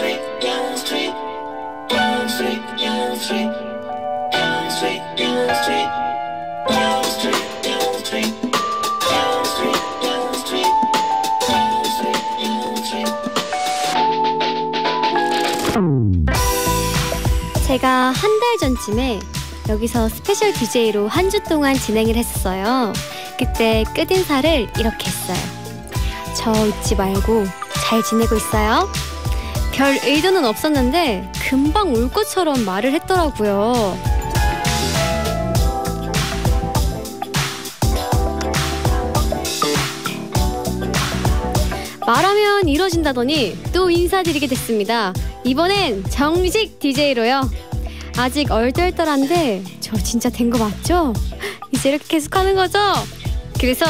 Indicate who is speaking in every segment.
Speaker 1: street, down street, down street, down street, down street, down street, down street, down street, down street, down street, down street, down street. 제가 한 달 전쯤에 여기서 스페셜 DJ로 한 주 동안 진행을 했었어요. 그때 끝인사를 이렇게 했어요. 저 잊지 말고 잘 지내고 있어요. 별 의도는 없었는데 금방 울 것처럼 말을 했더라고요. 말하면 이뤄진다더니 또 인사드리게 됐습니다. 이번엔 정식 DJ로요. 아직 얼떨떨한데 저 진짜 된 거 맞죠? 이제 이렇게 계속 하는 거죠? 그래서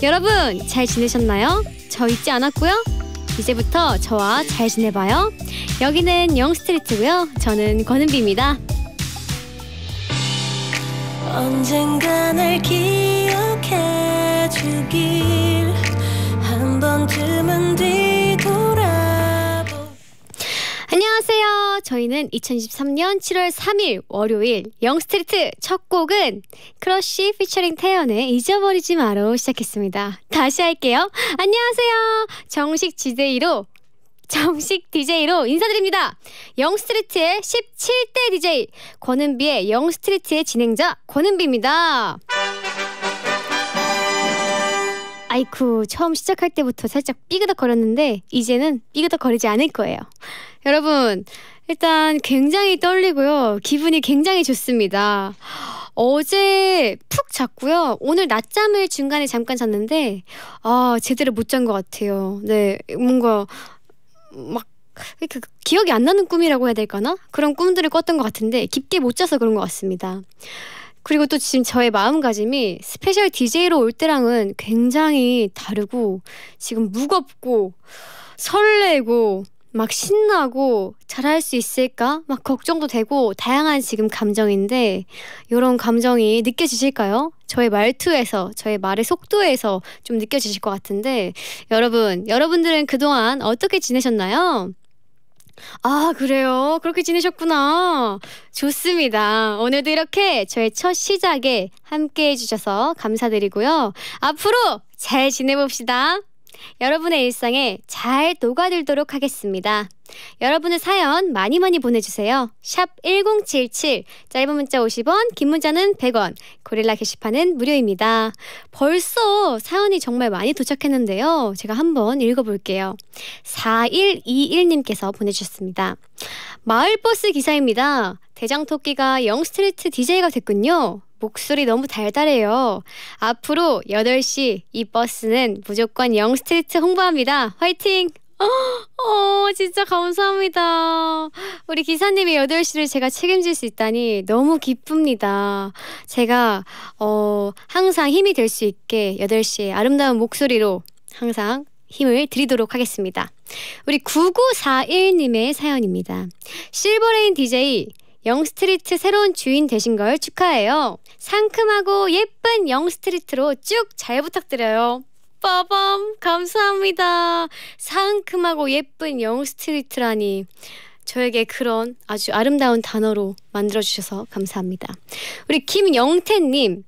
Speaker 1: 여러분 잘 지내셨나요? 저 잊지 않았고요. 이제부터 저와 잘 지내봐요. 여기는 영스트리트고요. 저는 권은비입니다. 언젠가 날 기억해 주길 한 번쯤은 뒤돌아 안녕하세요. 저희는 2023년 7월 3일 월요일 영스트리트 첫 곡은 크러쉬 피처링 태연의 잊어버리지 마로 시작했습니다. 다시 할게요. 안녕하세요. 정식 DJ로 정식 DJ로 인사드립니다. 영스트리트의 17대 DJ 권은비의 영스트리트의 진행자 권은비입니다. 아이쿠 그 처음 시작할 때부터 살짝 삐그덕거렸는데 이제는 삐그덕거리지 않을 거예요. 여러분 일단 굉장히 떨리고요. 기분이 굉장히 좋습니다. 어제 푹 잤고요. 오늘 낮잠을 중간에 잠깐 잤는데 아 제대로 못 잔 것 같아요. 네 뭔가 막 그, 기억이 안 나는 꿈이라고 해야 될까나? 그런 꿈들을 꿨던 것 같은데 깊게 못 자서 그런 것 같습니다. 그리고 또 지금 저의 마음가짐이 스페셜 DJ로 올 때랑은 굉장히 다르고 지금 무겁고 설레고 막 신나고 잘할 수 있을까? 막 걱정도 되고 다양한 지금 감정인데 이런 감정이 느껴지실까요? 저의 말투에서 저의 말의 속도에서 좀 느껴지실 것 같은데 여러분 여러분들은 그동안 어떻게 지내셨나요? 아, 그래요? 그렇게 지내셨구나. 좋습니다. 오늘도 이렇게 저의 첫 시작에 함께 해주셔서 감사드리고요. 앞으로 잘 지내봅시다. 여러분의 일상에 잘 녹아들도록 하겠습니다. 여러분의 사연 많이 많이 보내주세요. 샵 1077. 짧은 문자 50원, 긴 문자는 100원. 고릴라 게시판은 무료입니다. 벌써 사연이 정말 많이 도착했는데요. 제가 한번 읽어볼게요. 4121님께서 보내주셨습니다. 마을버스 기사입니다. 대장토끼가 영스트리트 DJ가 됐군요. 목소리 너무 달달해요. 앞으로 8시 이 버스는 무조건 영스트리트 홍보합니다. 화이팅! 어, 진짜 감사합니다. 우리 기사님의 8시를 제가 책임질 수 있다니 너무 기쁩니다. 제가, 어, 항상 힘이 될 수 있게 8시에 아름다운 목소리로 항상 힘을 드리도록 하겠습니다. 우리 9941님의 사연입니다. 실버레인 DJ, 영스트리트 새로운 주인 되신 걸 축하해요. 상큼하고 예쁜 영스트리트로 쭉 잘 부탁드려요. 빠밤 감사합니다. 상큼하고 예쁜 영 스트리트라니. 저에게 그런 아주 아름다운 단어로 만들어주셔서 감사합니다. 우리 김영태님.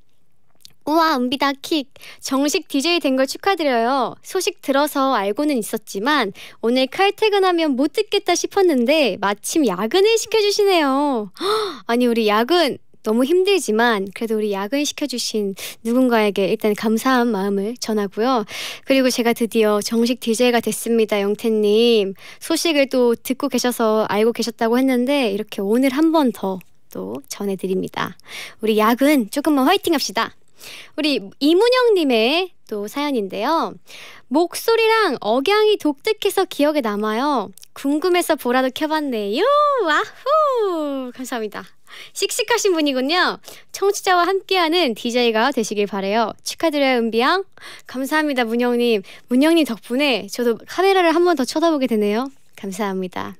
Speaker 1: 우와, 은비다 킥. 정식 DJ 된 걸 축하드려요. 소식 들어서 알고는 있었지만, 오늘 칼퇴근하면 못 듣겠다 싶었는데, 마침 야근을 시켜주시네요. 아니, 우리 야근 너무 힘들지만 그래도 우리 야근 시켜주신 누군가에게 일단 감사한 마음을 전하고요. 그리고 제가 드디어 정식 DJ가 됐습니다. 영태님. 소식을 또 듣고 계셔서 알고 계셨다고 했는데 이렇게 오늘 한 번 더 또 전해드립니다. 우리 야근 조금만 화이팅 합시다. 우리 이문영님의 또 사연인데요. 목소리랑 억양이 독특해서 기억에 남아요. 궁금해서 보라도 켜봤네요. 와후! 감사합니다. 씩씩하신 분이군요. 청취자와 함께하는 DJ가 되시길 바래요. 축하드려요, 은비양. 감사합니다, 문영님. 문영님 덕분에 저도 카메라를 한 번 더 쳐다보게 되네요. 감사합니다.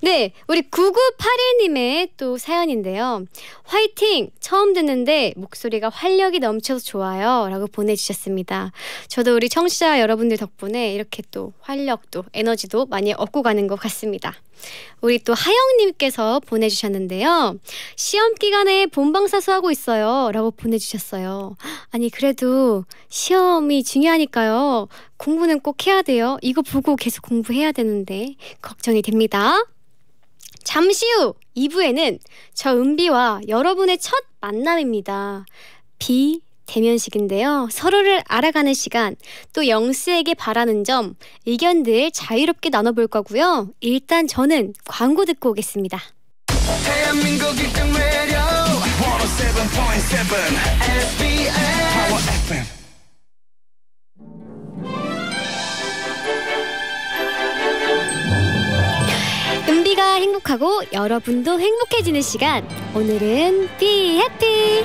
Speaker 1: 네, 우리 9981님의 또 사연인데요. 화이팅! 처음 듣는데 목소리가 활력이 넘쳐서 좋아요. 라고 보내주셨습니다. 저도 우리 청취자 여러분들 덕분에 이렇게 또 활력도, 에너지도 많이 얻고 가는 것 같습니다. 우리 또 하영님께서 보내주셨는데요. 시험 기간에 본방사수하고 있어요. 라고 보내주셨어요. 아니, 그래도 시험이 중요하니까요. 공부는 꼭 해야 돼요. 이거 보고 계속 공부해야 되는데 걱정이 됩니다. 잠시 후 2부에는 저 은비와 여러분의 첫 만남입니다. 비 대면식인데요. 서로를 알아가는 시간, 또 영스에게 바라는 점, 의견들 자유롭게 나눠볼 거고요. 일단 저는 광고 듣고 오겠습니다. Oh FM 행복하고 여러분도 행복해지는 시간. 오늘은 비 해피.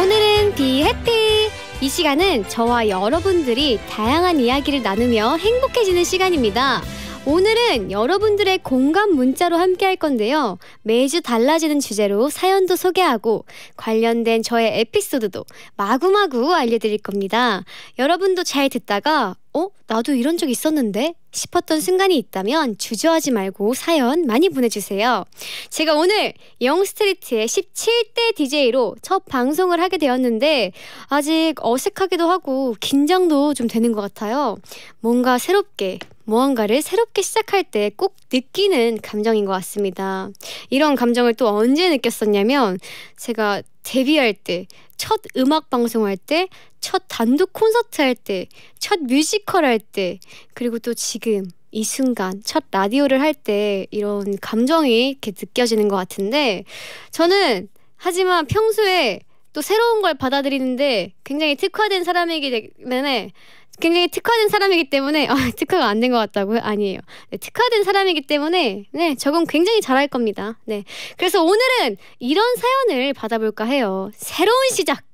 Speaker 1: 오늘은 비 해피. 이 시간은 저와 여러분들이 다양한 이야기를 나누며 행복해지는 시간입니다. 오늘은 여러분들의 공감 문자로 함께 할 건데요. 매주 달라지는 주제로 사연도 소개하고 관련된 저의 에피소드도 마구마구 알려드릴 겁니다. 여러분도 잘 듣다가 어? 나도 이런 적 있었는데? 싶었던 순간이 있다면 주저하지 말고 사연 많이 보내주세요. 제가 오늘 영스트리트의 17대 DJ로 첫 방송을 하게 되었는데 아직 어색하기도 하고 긴장도 좀 되는 것 같아요. 뭔가 새롭게 무언가를 새롭게 시작할 때 꼭 느끼는 감정인 것 같습니다. 이런 감정을 또 언제 느꼈었냐면 제가 데뷔할 때, 첫 음악 방송할 때, 첫 단독 콘서트 할 때, 첫 뮤지컬 할 때, 그리고 또 지금 이 순간 첫 라디오를 할 때 이런 감정이 이렇게 느껴지는 것 같은데 저는 하지만 평소에 또 새로운 걸 받아들이는데 굉장히 특화된 사람이기 때문에 굉장히 특화된 사람이기 때문에 아, 특화가 안 된 것 같다고요? 아니에요. 네, 특화된 사람이기 때문에 네 적응 굉장히 잘할 겁니다. 네 그래서 오늘은 이런 사연을 받아볼까 해요. 새로운 시작.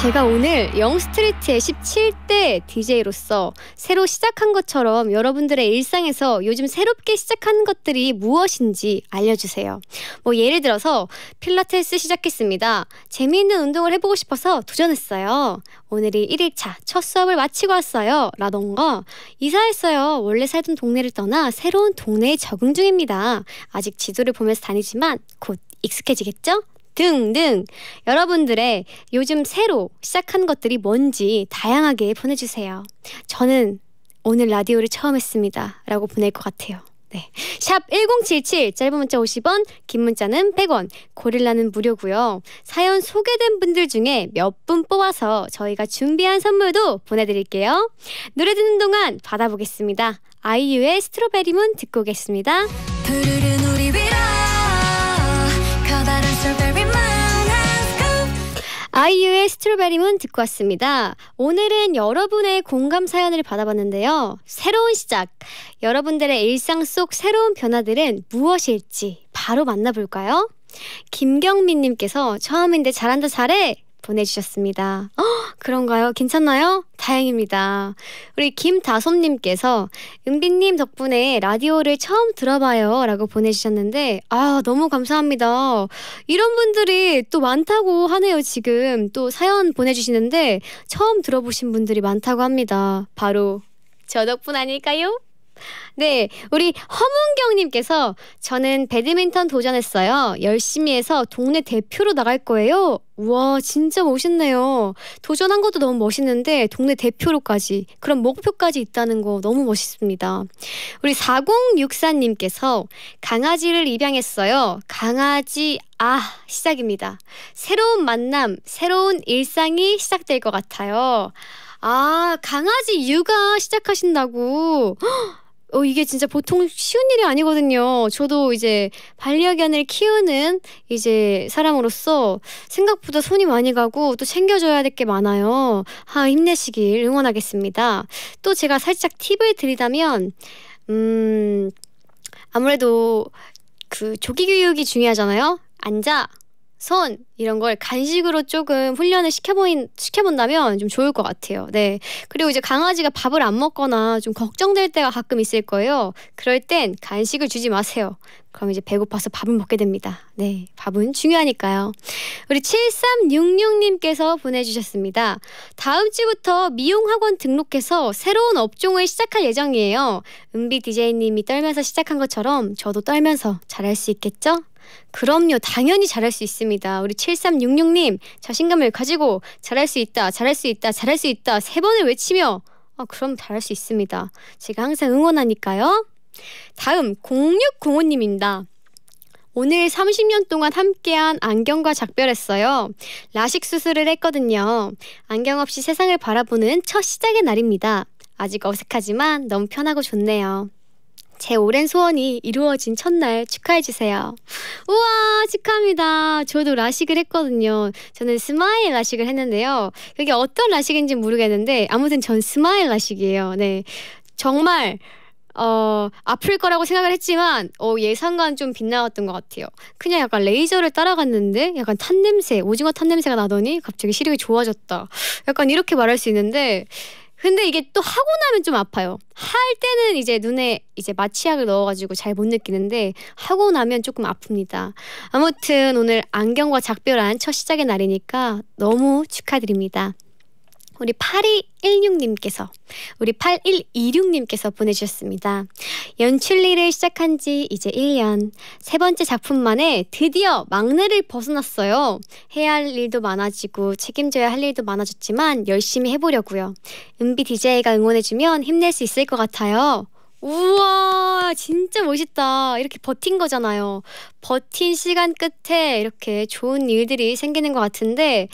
Speaker 1: 제가 오늘 영스트리트의 17대 DJ로서 새로 시작한 것처럼 여러분들의 일상에서 요즘 새롭게 시작한 것들이 무엇인지 알려주세요. 뭐 예를 들어서 필라테스 시작했습니다. 재미있는 운동을 해보고 싶어서 도전했어요. 오늘이 1일차 첫 수업을 마치고 왔어요. 라던가 이사했어요. 원래 살던 동네를 떠나 새로운 동네에 적응 중입니다. 아직 지도를 보면서 다니지만 곧 익숙해지겠죠? 등등 여러분들의 요즘 새로 시작한 것들이 뭔지 다양하게 보내주세요. 저는 오늘 라디오를 처음 했습니다. 라고 보낼 것 같아요. 네. 샵1077 짧은 문자 50원 긴 문자는 100원 고릴라는 무료고요. 사연 소개된 분들 중에 몇 분 뽑아서 저희가 준비한 선물도 보내드릴게요. 노래 듣는 동안 받아보겠습니다. 아이유의 스트로베리문 듣고 오겠습니다. 아이유의 스트로베리문 듣고 왔습니다. 오늘은 여러분의 공감 사연을 받아봤는데요. 새로운 시작! 여러분들의 일상 속 새로운 변화들은 무엇일지 바로 만나볼까요? 김경민님께서 처음인데 잘한다 잘해! 보내주셨습니다. 어, 그런가요? 괜찮나요? 다행입니다. 우리 김다솜님께서 은빈님 덕분에 라디오를 처음 들어봐요 라고 보내주셨는데 아 너무 감사합니다. 이런 분들이 또 많다고 하네요 지금 또 사연 보내주시는데 처음 들어보신 분들이 많다고 합니다. 바로 저 덕분 아닐까요? 네, 우리 허문경님께서 저는 배드민턴 도전했어요. 열심히 해서 동네 대표로 나갈 거예요. 우와, 진짜 멋있네요. 도전한 것도 너무 멋있는데 동네 대표로까지 그런 목표까지 있다는 거 너무 멋있습니다. 우리 4064님께서 강아지를 입양했어요. 강아지 아 시작입니다. 새로운 만남, 새로운 일상이 시작될 것 같아요. 아, 강아지 육아 시작하신다고. 헉, 어, 이게 진짜 보통 쉬운 일이 아니거든요. 저도 이제 반려견을 키우는 이제 사람으로서 생각보다 손이 많이 가고 또 챙겨줘야 될 게 많아요. 아, 힘내시길 응원하겠습니다. 또 제가 살짝 팁을 드리자면, 음, 아무래도 그 조기 교육이 중요하잖아요. 앉아, 손 이런 걸 간식으로 조금 훈련을 시켜보인 시켜본다면 좀 좋을 것 같아요. 네. 그리고 이제 강아지가 밥을 안 먹거나 좀 걱정될 때가 가끔 있을 거예요. 그럴 땐 간식을 주지 마세요. 그럼 이제 배고파서 밥을 먹게 됩니다. 네. 밥은 중요하니까요. 우리 7366님께서 보내주셨습니다. 다음 주부터 미용학원 등록해서 새로운 업종을 시작할 예정이에요. 은비 DJ님이 떨면서 시작한 것처럼 저도 떨면서 잘할 수 있겠죠? 그럼요. 당연히 잘할 수 있습니다. 우리 7366님 자신감을 가지고 잘할 수 있다. 잘할 수 있다. 잘할 수 있다. 세 번을 외치며 아, 그럼 잘할 수 있습니다. 제가 항상 응원하니까요. 다음 0605님입니다. 오늘 30년 동안 함께한 안경과 작별했어요. 라식 수술을 했거든요. 안경 없이 세상을 바라보는 첫 시작의 날입니다. 아직 어색하지만 너무 편하고 좋네요. 제 오랜 소원이 이루어진 첫날 축하해주세요. 우와, 축하합니다. 저도 라식을 했거든요. 저는 스마일 라식을 했는데요. 그게 어떤 라식인지 모르겠는데, 아무튼 전 스마일 라식이에요. 네. 정말, 어, 아플 거라고 생각을 했지만, 어, 예상과는 좀 빗나갔던 것 같아요. 그냥 약간 레이저를 따라갔는데, 약간 탄냄새, 오징어 탄냄새가 나더니 갑자기 시력이 좋아졌다. 약간 이렇게 말할 수 있는데, 근데 이게 또 하고 나면 좀 아파요. 할 때는 이제 눈에 이제 마취약을 넣어가지고 잘 못 느끼는데 하고 나면 조금 아픕니다. 아무튼 오늘 안경과 작별한 첫 시작의 날이니까 너무 축하드립니다. 우리 8216님께서, 우리 8126님께서 보내주셨습니다. 연출리를 시작한 지 이제 1년. 세 번째 작품 만에 드디어 막내를 벗어났어요. 해야 할 일도 많아지고 책임져야 할 일도 많아졌지만 열심히 해보려고요. 은비 DJ가 응원해주면 힘낼 수 있을 것 같아요. 우와, 진짜 멋있다. 이렇게 버틴 거잖아요. 버틴 시간 끝에 이렇게 좋은 일들이 생기는 것 같은데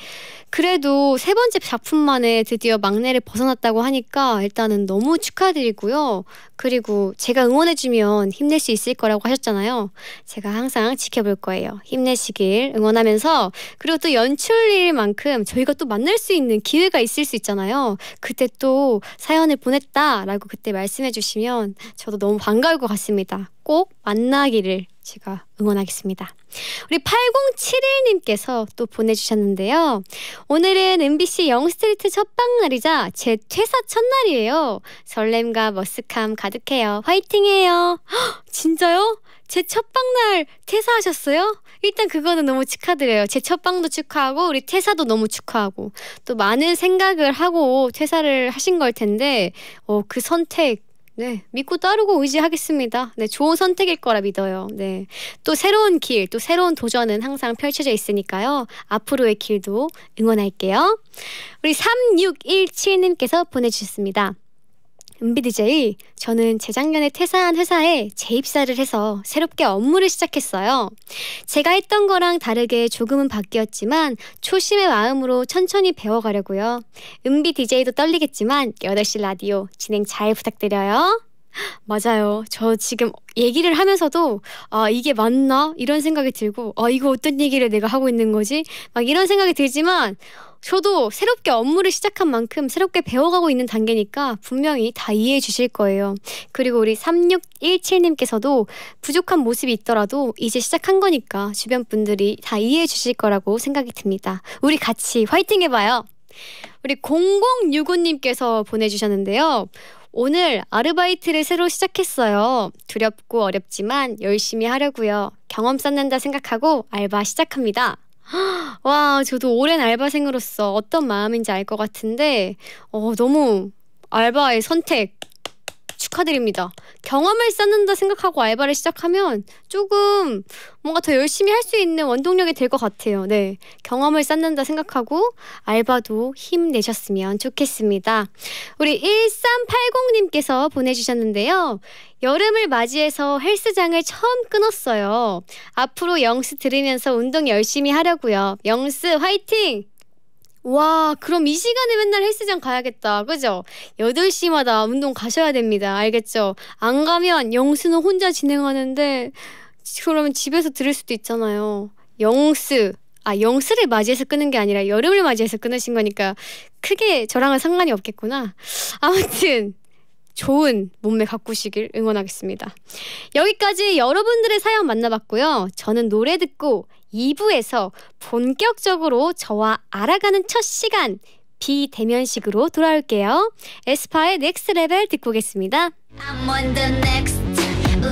Speaker 1: 그래도 세 번째 작품만에 드디어 막내를 벗어났다고 하니까 일단은 너무 축하드리고요. 그리고 제가 응원해주면 힘낼 수 있을 거라고 하셨잖아요. 제가 항상 지켜볼 거예요. 힘내시길 응원하면서 그리고 또 연출일만큼 저희가 또 만날 수 있는 기회가 있을 수 있잖아요. 그때 또 사연을 보냈다라고 그때 말씀해주시면 저도 너무 반가울 것 같습니다. 꼭 만나기를 제가 응원하겠습니다. 우리 8071님께서 또 보내주셨는데요. 오늘은 MBC 영스트리트 첫방 날이자 제 퇴사 첫날이에요. 설렘과 머쓱함 가득해요. 화이팅해요. 허, 진짜요? 제 첫방 날 퇴사하셨어요? 일단 그거는 너무 축하드려요. 제 첫방도 축하하고 우리 퇴사도 너무 축하하고 또 많은 생각을 하고 퇴사를 하신 걸 텐데 어, 그 선택 네, 믿고 따르고 의지하겠습니다. 네, 좋은 선택일 거라 믿어요. 네. 또 새로운 길, 또 새로운 도전은 항상 펼쳐져 있으니까요. 앞으로의 길도 응원할게요. 우리 3617님께서 보내주셨습니다. 은비 DJ, 저는 재작년에 퇴사한 회사에 재입사를 해서 새롭게 업무를 시작했어요. 제가 했던 거랑 다르게 조금은 바뀌었지만 초심의 마음으로 천천히 배워가려고요. 은비 DJ도 떨리겠지만 8시 라디오 진행 잘 부탁드려요. 맞아요. 저 지금 얘기를 하면서도 아 이게 맞나 이런 생각이 들고 아 이거 어떤 얘기를 내가 하고 있는 거지 막 이런 생각이 들지만 저도 새롭게 업무를 시작한 만큼 새롭게 배워가고 있는 단계니까 분명히 다 이해해 주실 거예요. 그리고 우리 3617님께서도 부족한 모습이 있더라도 이제 시작한 거니까 주변 분들이 다 이해해 주실 거라고 생각이 듭니다. 우리 같이 화이팅 해봐요! 우리 0065님께서 보내주셨는데요. 오늘 아르바이트를 새로 시작했어요. 두렵고 어렵지만 열심히 하려고요. 경험 쌓는다 생각하고 알바 시작합니다. 와, 저도 오랜 알바생으로서 어떤 마음인지 알 것 같은데, 어, 너무 알바의 선택, 축하드립니다. 경험을 쌓는다 생각하고 알바를 시작하면 조금 뭔가 더 열심히 할 수 있는 원동력이 될 것 같아요. 네. 경험을 쌓는다 생각하고 알바도 힘내셨으면 좋겠습니다. 우리 1380님께서 보내주셨는데요. 여름을 맞이해서 헬스장을 처음 끊었어요. 앞으로 영스 들으면서 운동 열심히 하려고요. 영스 화이팅! 와, 그럼 이 시간에 맨날 헬스장 가야겠다. 그죠? 8시마다 운동 가셔야 됩니다. 알겠죠? 안 가면 영수는 혼자 진행하는데, 그러면 집에서 들을 수도 있잖아요. 영수. 아, 영수를 맞이해서 끊는게 아니라 여름을 맞이해서 끊으신 거니까 크게 저랑은 상관이 없겠구나. 아무튼, 좋은 몸매 가꾸시길 응원하겠습니다. 여기까지 여러분들의 사연 만나봤고요. 저는 노래 듣고 2부에서 본격적으로 저와 알아가는 첫 시간 비대면식으로 돌아올게요. 에스파의 넥스트 레벨 듣고 오겠습니다.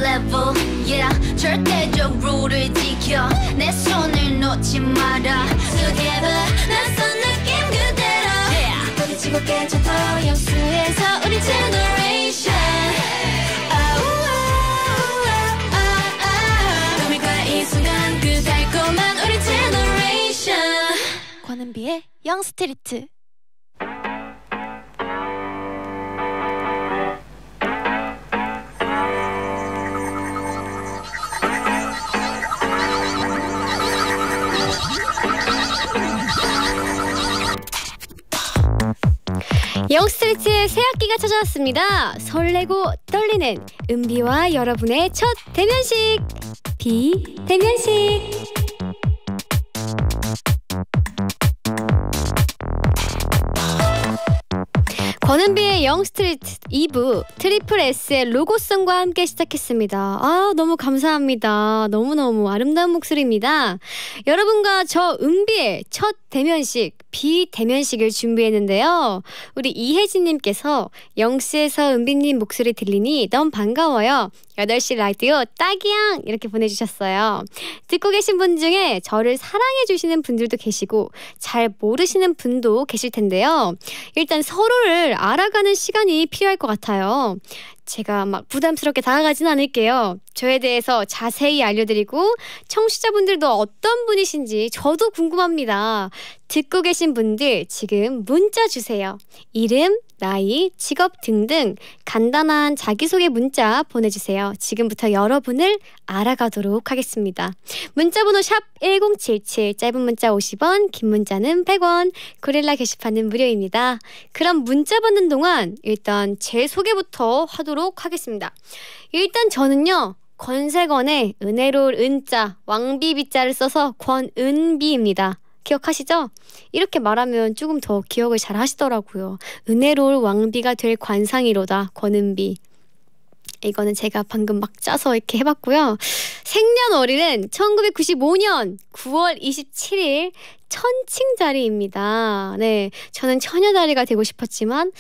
Speaker 1: level yeah 절대적 룰을 지켜 내 손을 놓지 마라 together 낯선 느낌 그대로 yeah 부딪히고 깨져 더 연습해서 우리 채널 B&B의 영스트리트 영스트리트의 새 학기가 찾아왔습니다. 설레고 떨리는 은비와 여러분의 첫 대면식 비 대면식 권은비의 영스트리트 2부 트리플 S의 로고송과 함께 시작했습니다. 아 너무 감사합니다. 너무너무 아름다운 목소리입니다. 여러분과 저 은비의 첫 대면식, 비대면식을 준비했는데요. 우리 이혜진님께서 영씨에서 은빈님 목소리 들리니 너무 반가워요. 8시 라디오 딱이야 이렇게 보내주셨어요. 듣고 계신 분 중에 저를 사랑해주시는 분들도 계시고 잘 모르시는 분도 계실 텐데요. 일단 서로를 알아가는 시간이 필요할 것 같아요. 제가 막 부담스럽게 다가가진 않을게요. 저에 대해서 자세히 알려드리고 청취자분들도 어떤 분이신지 저도 궁금합니다. 듣고 계신 분들 지금 문자 주세요. 이름, 나이, 직업 등등 간단한 자기소개 문자 보내주세요. 지금부터 여러분을 알아가도록 하겠습니다. 문자번호 1077, 짧은 문자 50원, 긴 문자는 100원, 고릴라 게시판은 무료입니다. 그럼 문자 받는 동안 일단 제 소개부터 하도록 하겠습니다. 일단 저는요, 권세건의 은혜로울 은자, 왕비비자를 써서 권은비입니다. 기억하시죠? 이렇게 말하면 조금 더 기억을 잘 하시더라고요. 은혜로울 왕비가 될 관상이로다 권은비. 이거는 제가 방금 막 짜서 이렇게 해봤고요. 생년월일은 1995년 9월 27일 천칭자리입니다. 네, 저는 처녀자리가 되고 싶었지만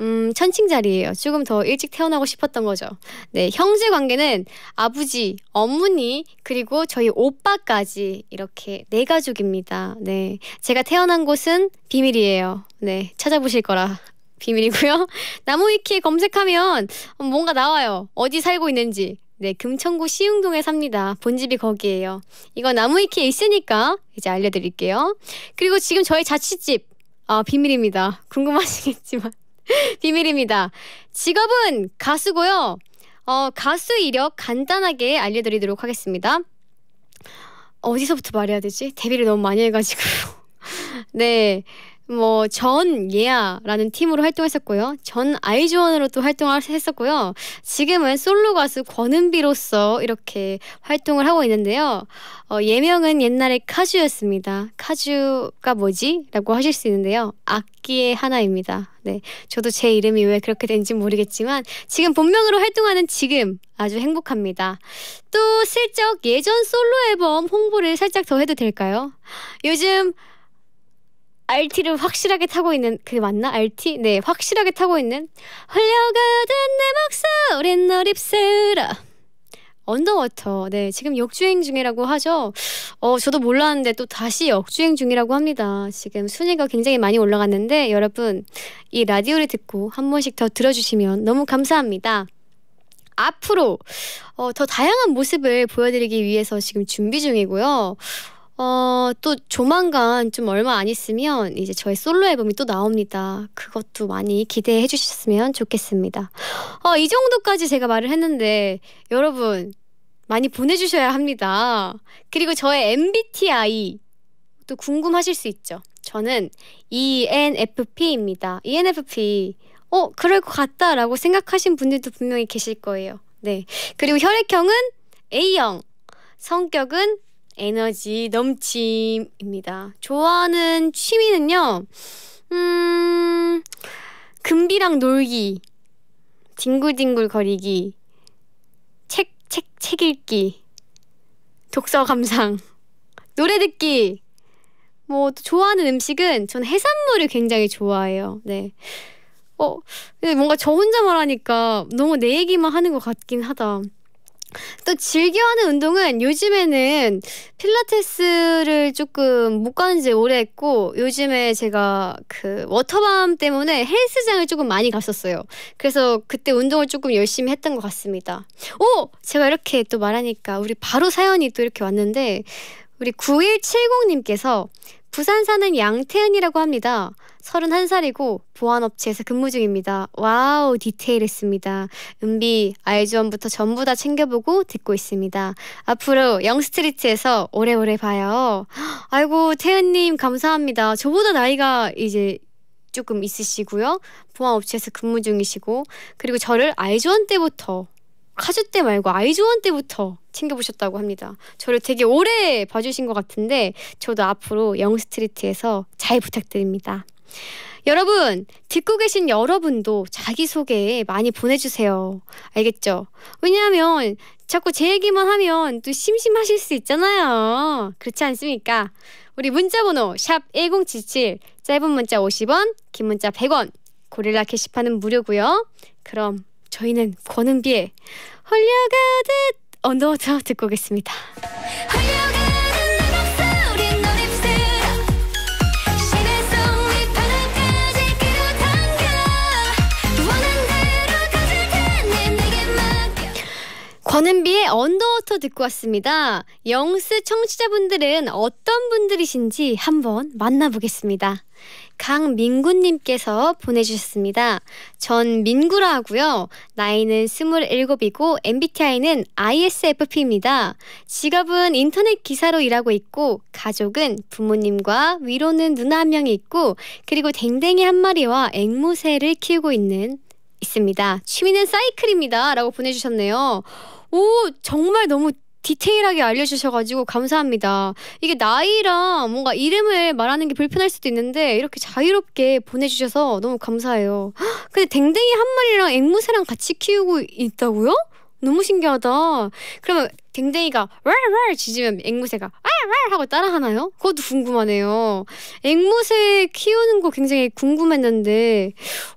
Speaker 1: 음, 천칭 자리예요. 조금 더 일찍 태어나고 싶었던 거죠. 네, 형제 관계는 아버지, 어머니, 그리고 저희 오빠까지 이렇게 네 가족입니다. 네. 제가 태어난 곳은 비밀이에요. 네, 찾아보실 거라. 비밀이고요. 나무위키에 검색하면 뭔가 나와요. 어디 살고 있는지. 네, 금천구 시흥동에 삽니다. 본집이 거기에요. 이거 나무위키에 있으니까 이제 알려드릴게요. 그리고 지금 저희 자취집. 아, 비밀입니다. 궁금하시겠지만. 비밀입니다. 직업은 가수고요. 어, 가수 이력 간단하게 알려드리도록 하겠습니다. 어디서부터 말해야 되지? 데뷔를 너무 많이 해가지고. 네. 뭐전 예아라는 팀으로 활동했었고요. 전 아이즈원으로 도 활동을 했었고요. 지금은 솔로 가수 권은비로서 이렇게 활동을 하고 있는데요. 어, 예명은 옛날에 카주였습니다. 카주가 뭐지? 라고 하실 수 있는데요. 악기의 하나입니다. 네. 저도 제 이름이 왜 그렇게 된지 모르겠지만 지금 본명으로 활동하는 지금 아주 행복합니다. 또 슬쩍 예전 솔로 앨범 홍보를 살짝 더 해도 될까요? 요즘 RT를 확실하게 타고 있는 그게 맞나? RT? 네, 확실하게 타고 있는 흘려가던 내 목소리 널 입술어 언더워터. 네, 지금 역주행 중이라고 하죠. 어, 저도 몰랐는데 또 다시 역주행 중이라고 합니다. 지금 순위가 굉장히 많이 올라갔는데 여러분 이 라디오를 듣고 한 번씩 더 들어주시면 너무 감사합니다. 앞으로 어, 더 다양한 모습을 보여드리기 위해서 지금 준비 중이고요. 어, 또 조만간 좀 얼마 안 있으면 이제 저의 솔로 앨범이 또 나옵니다. 그것도 많이 기대해 주셨으면 좋겠습니다. 어, 이 정도까지 제가 말을 했는데 여러분 많이 보내주셔야 합니다. 그리고 저의 MBTI 또 궁금하실 수 있죠. 저는 ENFP입니다. ENFP. 어, 그럴 것 같다라고 생각하신 분들도 분명히 계실 거예요. 네. 그리고 혈액형은 A형, 성격은 에너지 넘침입니다. 좋아하는 취미는요, 음, 금비랑 놀기, 뒹굴뒹굴 거리기, 책, 책, 책 읽기, 독서 감상, 노래 듣기, 뭐, 또 좋아하는 음식은 전 해산물을 굉장히 좋아해요. 네. 어, 근데 뭔가 저 혼자 말하니까 너무 내 얘기만 하는 것 같긴 하다. 또 즐겨하는 운동은 요즘에는 필라테스를 조금 못 가는 지 오래했고 요즘에 제가 그 워터밤 때문에 헬스장을 조금 많이 갔었어요. 그래서 그때 운동을 조금 열심히 했던 것 같습니다. 오! 제가 이렇게 또 말하니까 우리 바로 사연이 또 이렇게 왔는데 우리 9170님께서 부산 사는 양태은이라고 합니다. 31살이고 보안업체에서 근무 중입니다. 와우, 디테일했습니다. 은비, 아이즈원부터 전부 다 챙겨보고 듣고 있습니다. 앞으로 영스트리트에서 오래오래 봐요. 아이고, 태은님, 감사합니다. 저보다 나이가 이제 조금 있으시고요. 보안업체에서 근무 중이시고, 그리고 저를 아이즈원 때부터 카즈 때 말고 아이즈원 때부터 챙겨보셨다고 합니다. 저를 되게 오래 봐주신 것 같은데 저도 앞으로 영스트리트에서 잘 부탁드립니다. 여러분, 듣고 계신 여러분도 자기소개 많이 보내주세요. 알겠죠? 왜냐하면 자꾸 제 얘기만 하면 또 심심하실 수 있잖아요. 그렇지 않습니까? 우리 문자번호 1077, 짧은 문자 50원, 긴 문자 100원, 고릴라 게시판은 무료고요. 그럼 저희는 권은비의 헐려가듯 언더워터 듣고 오겠습니다. 헐려가 권은비의 언더워터 듣고 왔습니다. 영스 청취자분들은 어떤 분들이신지 한번 만나보겠습니다. 강민구님께서 보내주셨습니다. 전 민구라 하고요. 나이는 27이고 MBTI는 ISFP입니다. 직업은 인터넷 기사로 일하고 있고 가족은 부모님과 위로는 누나 한 명이 있고 그리고 댕댕이 한 마리와 앵무새를 키우고 있는 있습니다. 취미는 사이클입니다. 라고 보내주셨네요. 오, 정말 너무 디테일하게 알려주셔가지고 감사합니다. 이게 나이랑 뭔가 이름을 말하는 게 불편할 수도 있는데 이렇게 자유롭게 보내주셔서 너무 감사해요. 근데 댕댕이 한 마리랑 앵무새랑 같이 키우고 있다고요? 너무 신기하다. 그러면 댕댕이가 왈왈 짖으면 앵무새가 왈왈 하고 따라하나요? 그것도 궁금하네요. 앵무새 키우는 거 굉장히 궁금했는데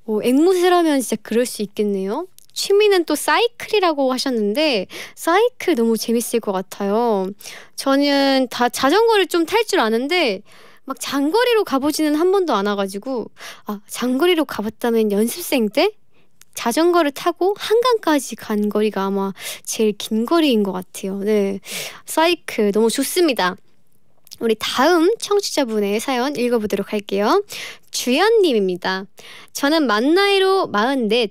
Speaker 1: 어, 앵무새라면 진짜 그럴 수 있겠네요. 취미는 또 사이클이라고 하셨는데 사이클 너무 재밌을 것 같아요. 저는 다 자전거를 좀 탈 줄 아는데 막 장거리로 가보지는 한 번도 안 와가지고 아 장거리로 가봤다면 연습생 때 자전거를 타고 한강까지 간 거리가 아마 제일 긴 거리인 것 같아요. 네, 사이클 너무 좋습니다. 우리 다음 청취자분의 사연 읽어보도록 할게요. 주연님입니다. 저는 만 나이로 44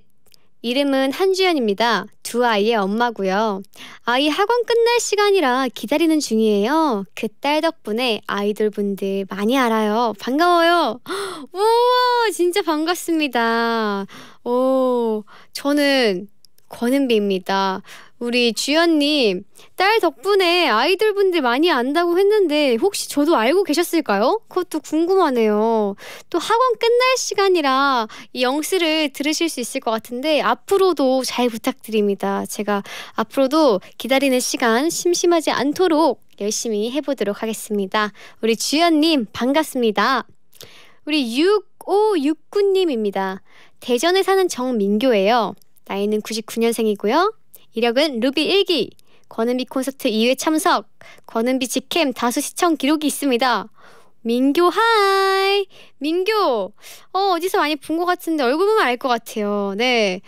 Speaker 1: 이름은 한주연입니다. 두 아이의 엄마고요. 아이 학원 끝날 시간이라 기다리는 중이에요. 그 딸 덕분에 아이돌 분들 많이 알아요. 반가워요. 우와, 진짜 반갑습니다. 오, 저는 권은비입니다. 우리 주연님, 딸 덕분에 아이돌 분들 많이 안다고 했는데 혹시 저도 알고 계셨을까요? 그것도 궁금하네요. 또 학원 끝날 시간이라 이 영스를 들으실 수 있을 것 같은데 앞으로도 잘 부탁드립니다. 제가 앞으로도 기다리는 시간 심심하지 않도록 열심히 해보도록 하겠습니다. 우리 주연님, 반갑습니다. 우리 6569님입니다. 대전에 사는 정민교예요. 나이는 99년생이고요. 이력은 루비 1기, 권은비 콘서트 2회 참석, 권은비 직캠 다수 시청 기록이 있습니다. 민교 하이! 민교! 어, 어디서 많이 본 것 같은데 얼굴 보면 알 것 같아요. 네.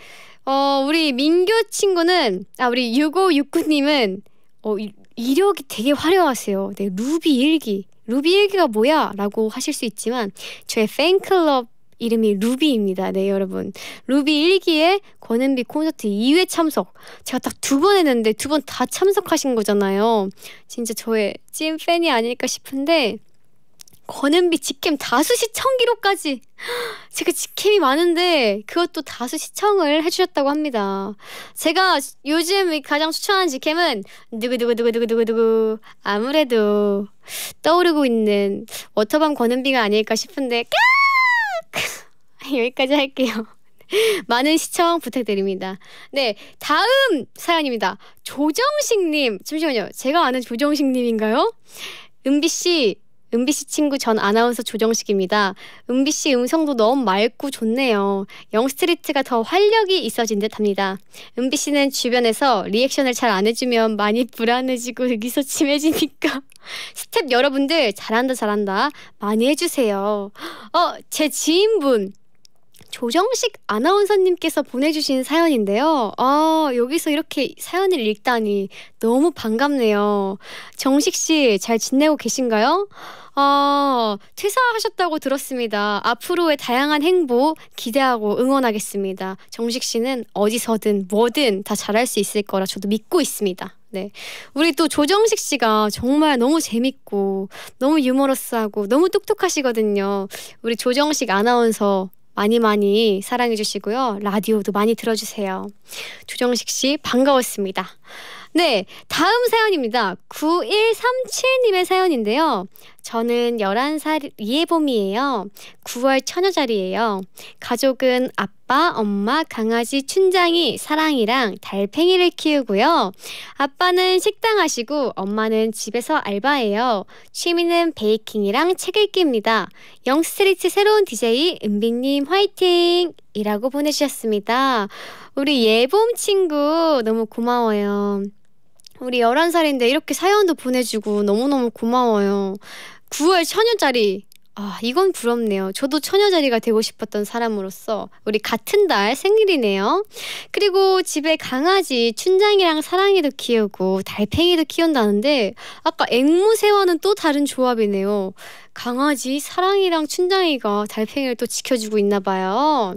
Speaker 1: 어, 우리 민교 친구는, 아, 우리 6569님은, 어, 이력이 되게 화려하세요. 네, 루비 일기 루비 일기가 뭐야? 라고 하실 수 있지만, 저의 팬클럽 이름이 루비입니다. 네, 여러분. 루비 1기에 권은비 콘서트 2회 참석. 제가 딱 두 번 했는데 두 번 다 참석하신 거잖아요. 진짜 저의 찐 팬이 아닐까 싶은데 권은비 직캠 다수 시청 기록까지 제가 직캠이 많은데 그것도 다수 시청을 해주셨다고 합니다. 제가 요즘 가장 추천하는 직캠은 누구누구누구누구누구누구 아무래도 떠오르고 있는 워터밤 권은비가 아닐까 싶은데 까! 여기까지 할게요. 많은 시청 부탁드립니다. 네, 다음 사연입니다. 조정식님, 잠시만요. 제가 아는 조정식님인가요? 은비 씨, 은비 씨 친구 전 아나운서 조정식입니다. 은비 씨 음성도 너무 맑고 좋네요. 영스트리트가 더 활력이 있어진 듯합니다. 은비 씨는 주변에서 리액션을 잘 안 해주면 많이 불안해지고 의기소침해지니까 스텝 여러분들 잘한다 잘한다 많이 해주세요. 어, 제 지인분 조정식 아나운서님께서 보내주신 사연인데요. 아, 여기서 이렇게 사연을 읽다니 너무 반갑네요. 정식 씨, 잘 지내고 계신가요? 아, 퇴사하셨다고 들었습니다. 앞으로의 다양한 행보 기대하고 응원하겠습니다. 정식 씨는 어디서든 뭐든 다 잘할 수 있을 거라 저도 믿고 있습니다. 네. 우리 또 조정식 씨가 정말 너무 재밌고, 너무 유머러스하고, 너무 똑똑하시거든요. 우리 조정식 아나운서 많이 많이 사랑해 주시고요. 라디오도 많이 들어주세요. 조정식 씨 반가웠습니다. 네, 다음 사연입니다. 9137님의 사연인데요. 저는 11살 이해봄이에요. 9월 처녀자리예요. 가족은 아빠, 엄마, 강아지, 춘장이, 사랑이랑 달팽이를 키우고요. 아빠는 식당 하시고 엄마는 집에서 알바해요. 취미는 베이킹이랑 책 읽기입니다. 영스트리트 새로운 DJ 은비님 화이팅! 이라고 보내주셨습니다. 우리 예봄 친구 너무 고마워요. 우리 11살인데 이렇게 사연도 보내주고 너무너무 고마워요. 9월 천연짜리 아, 이건 부럽네요. 저도 처녀자리가 되고 싶었던 사람으로서 우리 같은 달 생일이네요. 그리고 집에 강아지 춘장이랑 사랑이도 키우고 달팽이도 키운다는데 아까 앵무새와는 또 다른 조합이네요. 강아지 사랑이랑 춘장이가 달팽이를 또 지켜주고 있나 봐요.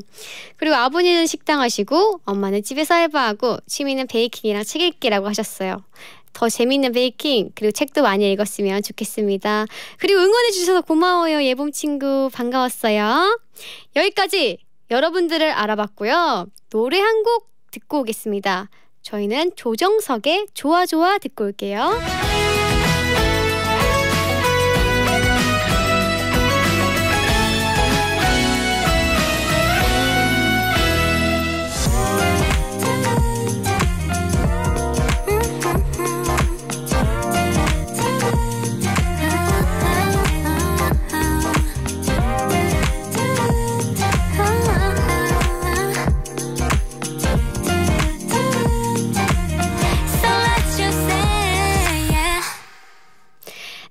Speaker 1: 그리고 아버지는 식당 하시고 엄마는 집에서 알바하고 취미는 베이킹이랑 책 읽기라고 하셨어요. 더 재밌는 베이킹 그리고 책도 많이 읽었으면 좋겠습니다. 그리고 응원해 주셔서 고마워요. 예봄 친구 반가웠어요. 여기까지 여러분들을 알아봤고요. 노래 한 곡 듣고 오겠습니다. 저희는 조정석의 좋아 좋아 듣고 올게요.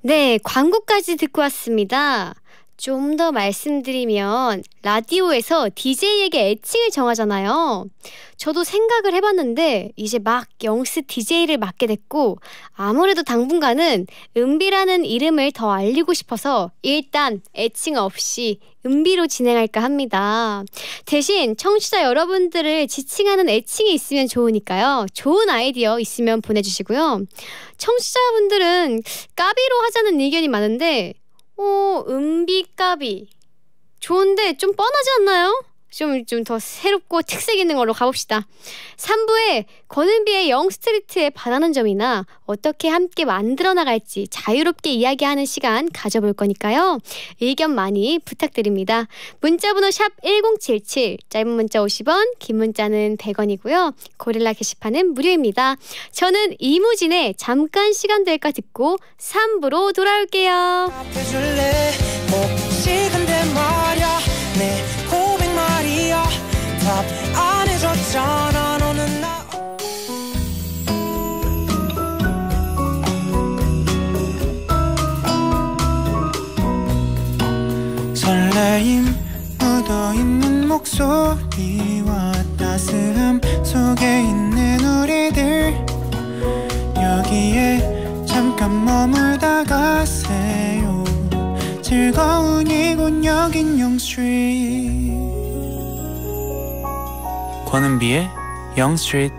Speaker 1: 네, 광고까지 듣고 왔습니다. 좀더 말씀드리면 라디오에서 DJ에게 애칭을 정하잖아요. 저도 생각을 해봤는데 이제 막 영스 DJ를 맡게 됐고 아무래도 당분간은 은비라는 이름을 더 알리고 싶어서 일단 애칭 없이 은비로 진행할까 합니다. 대신 청취자 여러분들을 지칭하는 애칭이 있으면 좋으니까요. 좋은 아이디어 있으면 보내주시고요. 청취자분들은 까비로 하자는 의견이 많은데 오, 은비까비. 좋은데 좀 뻔하지 않나요? 좀좀더 새롭고 특색 있는 걸로 가봅시다. 3부에 권은비의 영스트리트의 바라는 점이나 어떻게 함께 만들어 나갈지 자유롭게 이야기하는 시간 가져볼 거니까요. 의견 많이 부탁드립니다. 문자번호 #1077 짧은 문자 50원, 긴 문자는 100원이고요. 고릴라 게시판은 무료입니다. 저는 이무진의 잠깐 시간 될까 듣고 3부로 돌아올게요. 밥안 해줬잖아 너는 나 설레임 묻어있는 목소리와 따스함 속에 있는 우리들 여기에 잠깐 머물다 가세요 즐거운 이곳 여긴 영스트리 권은비의 영스트리트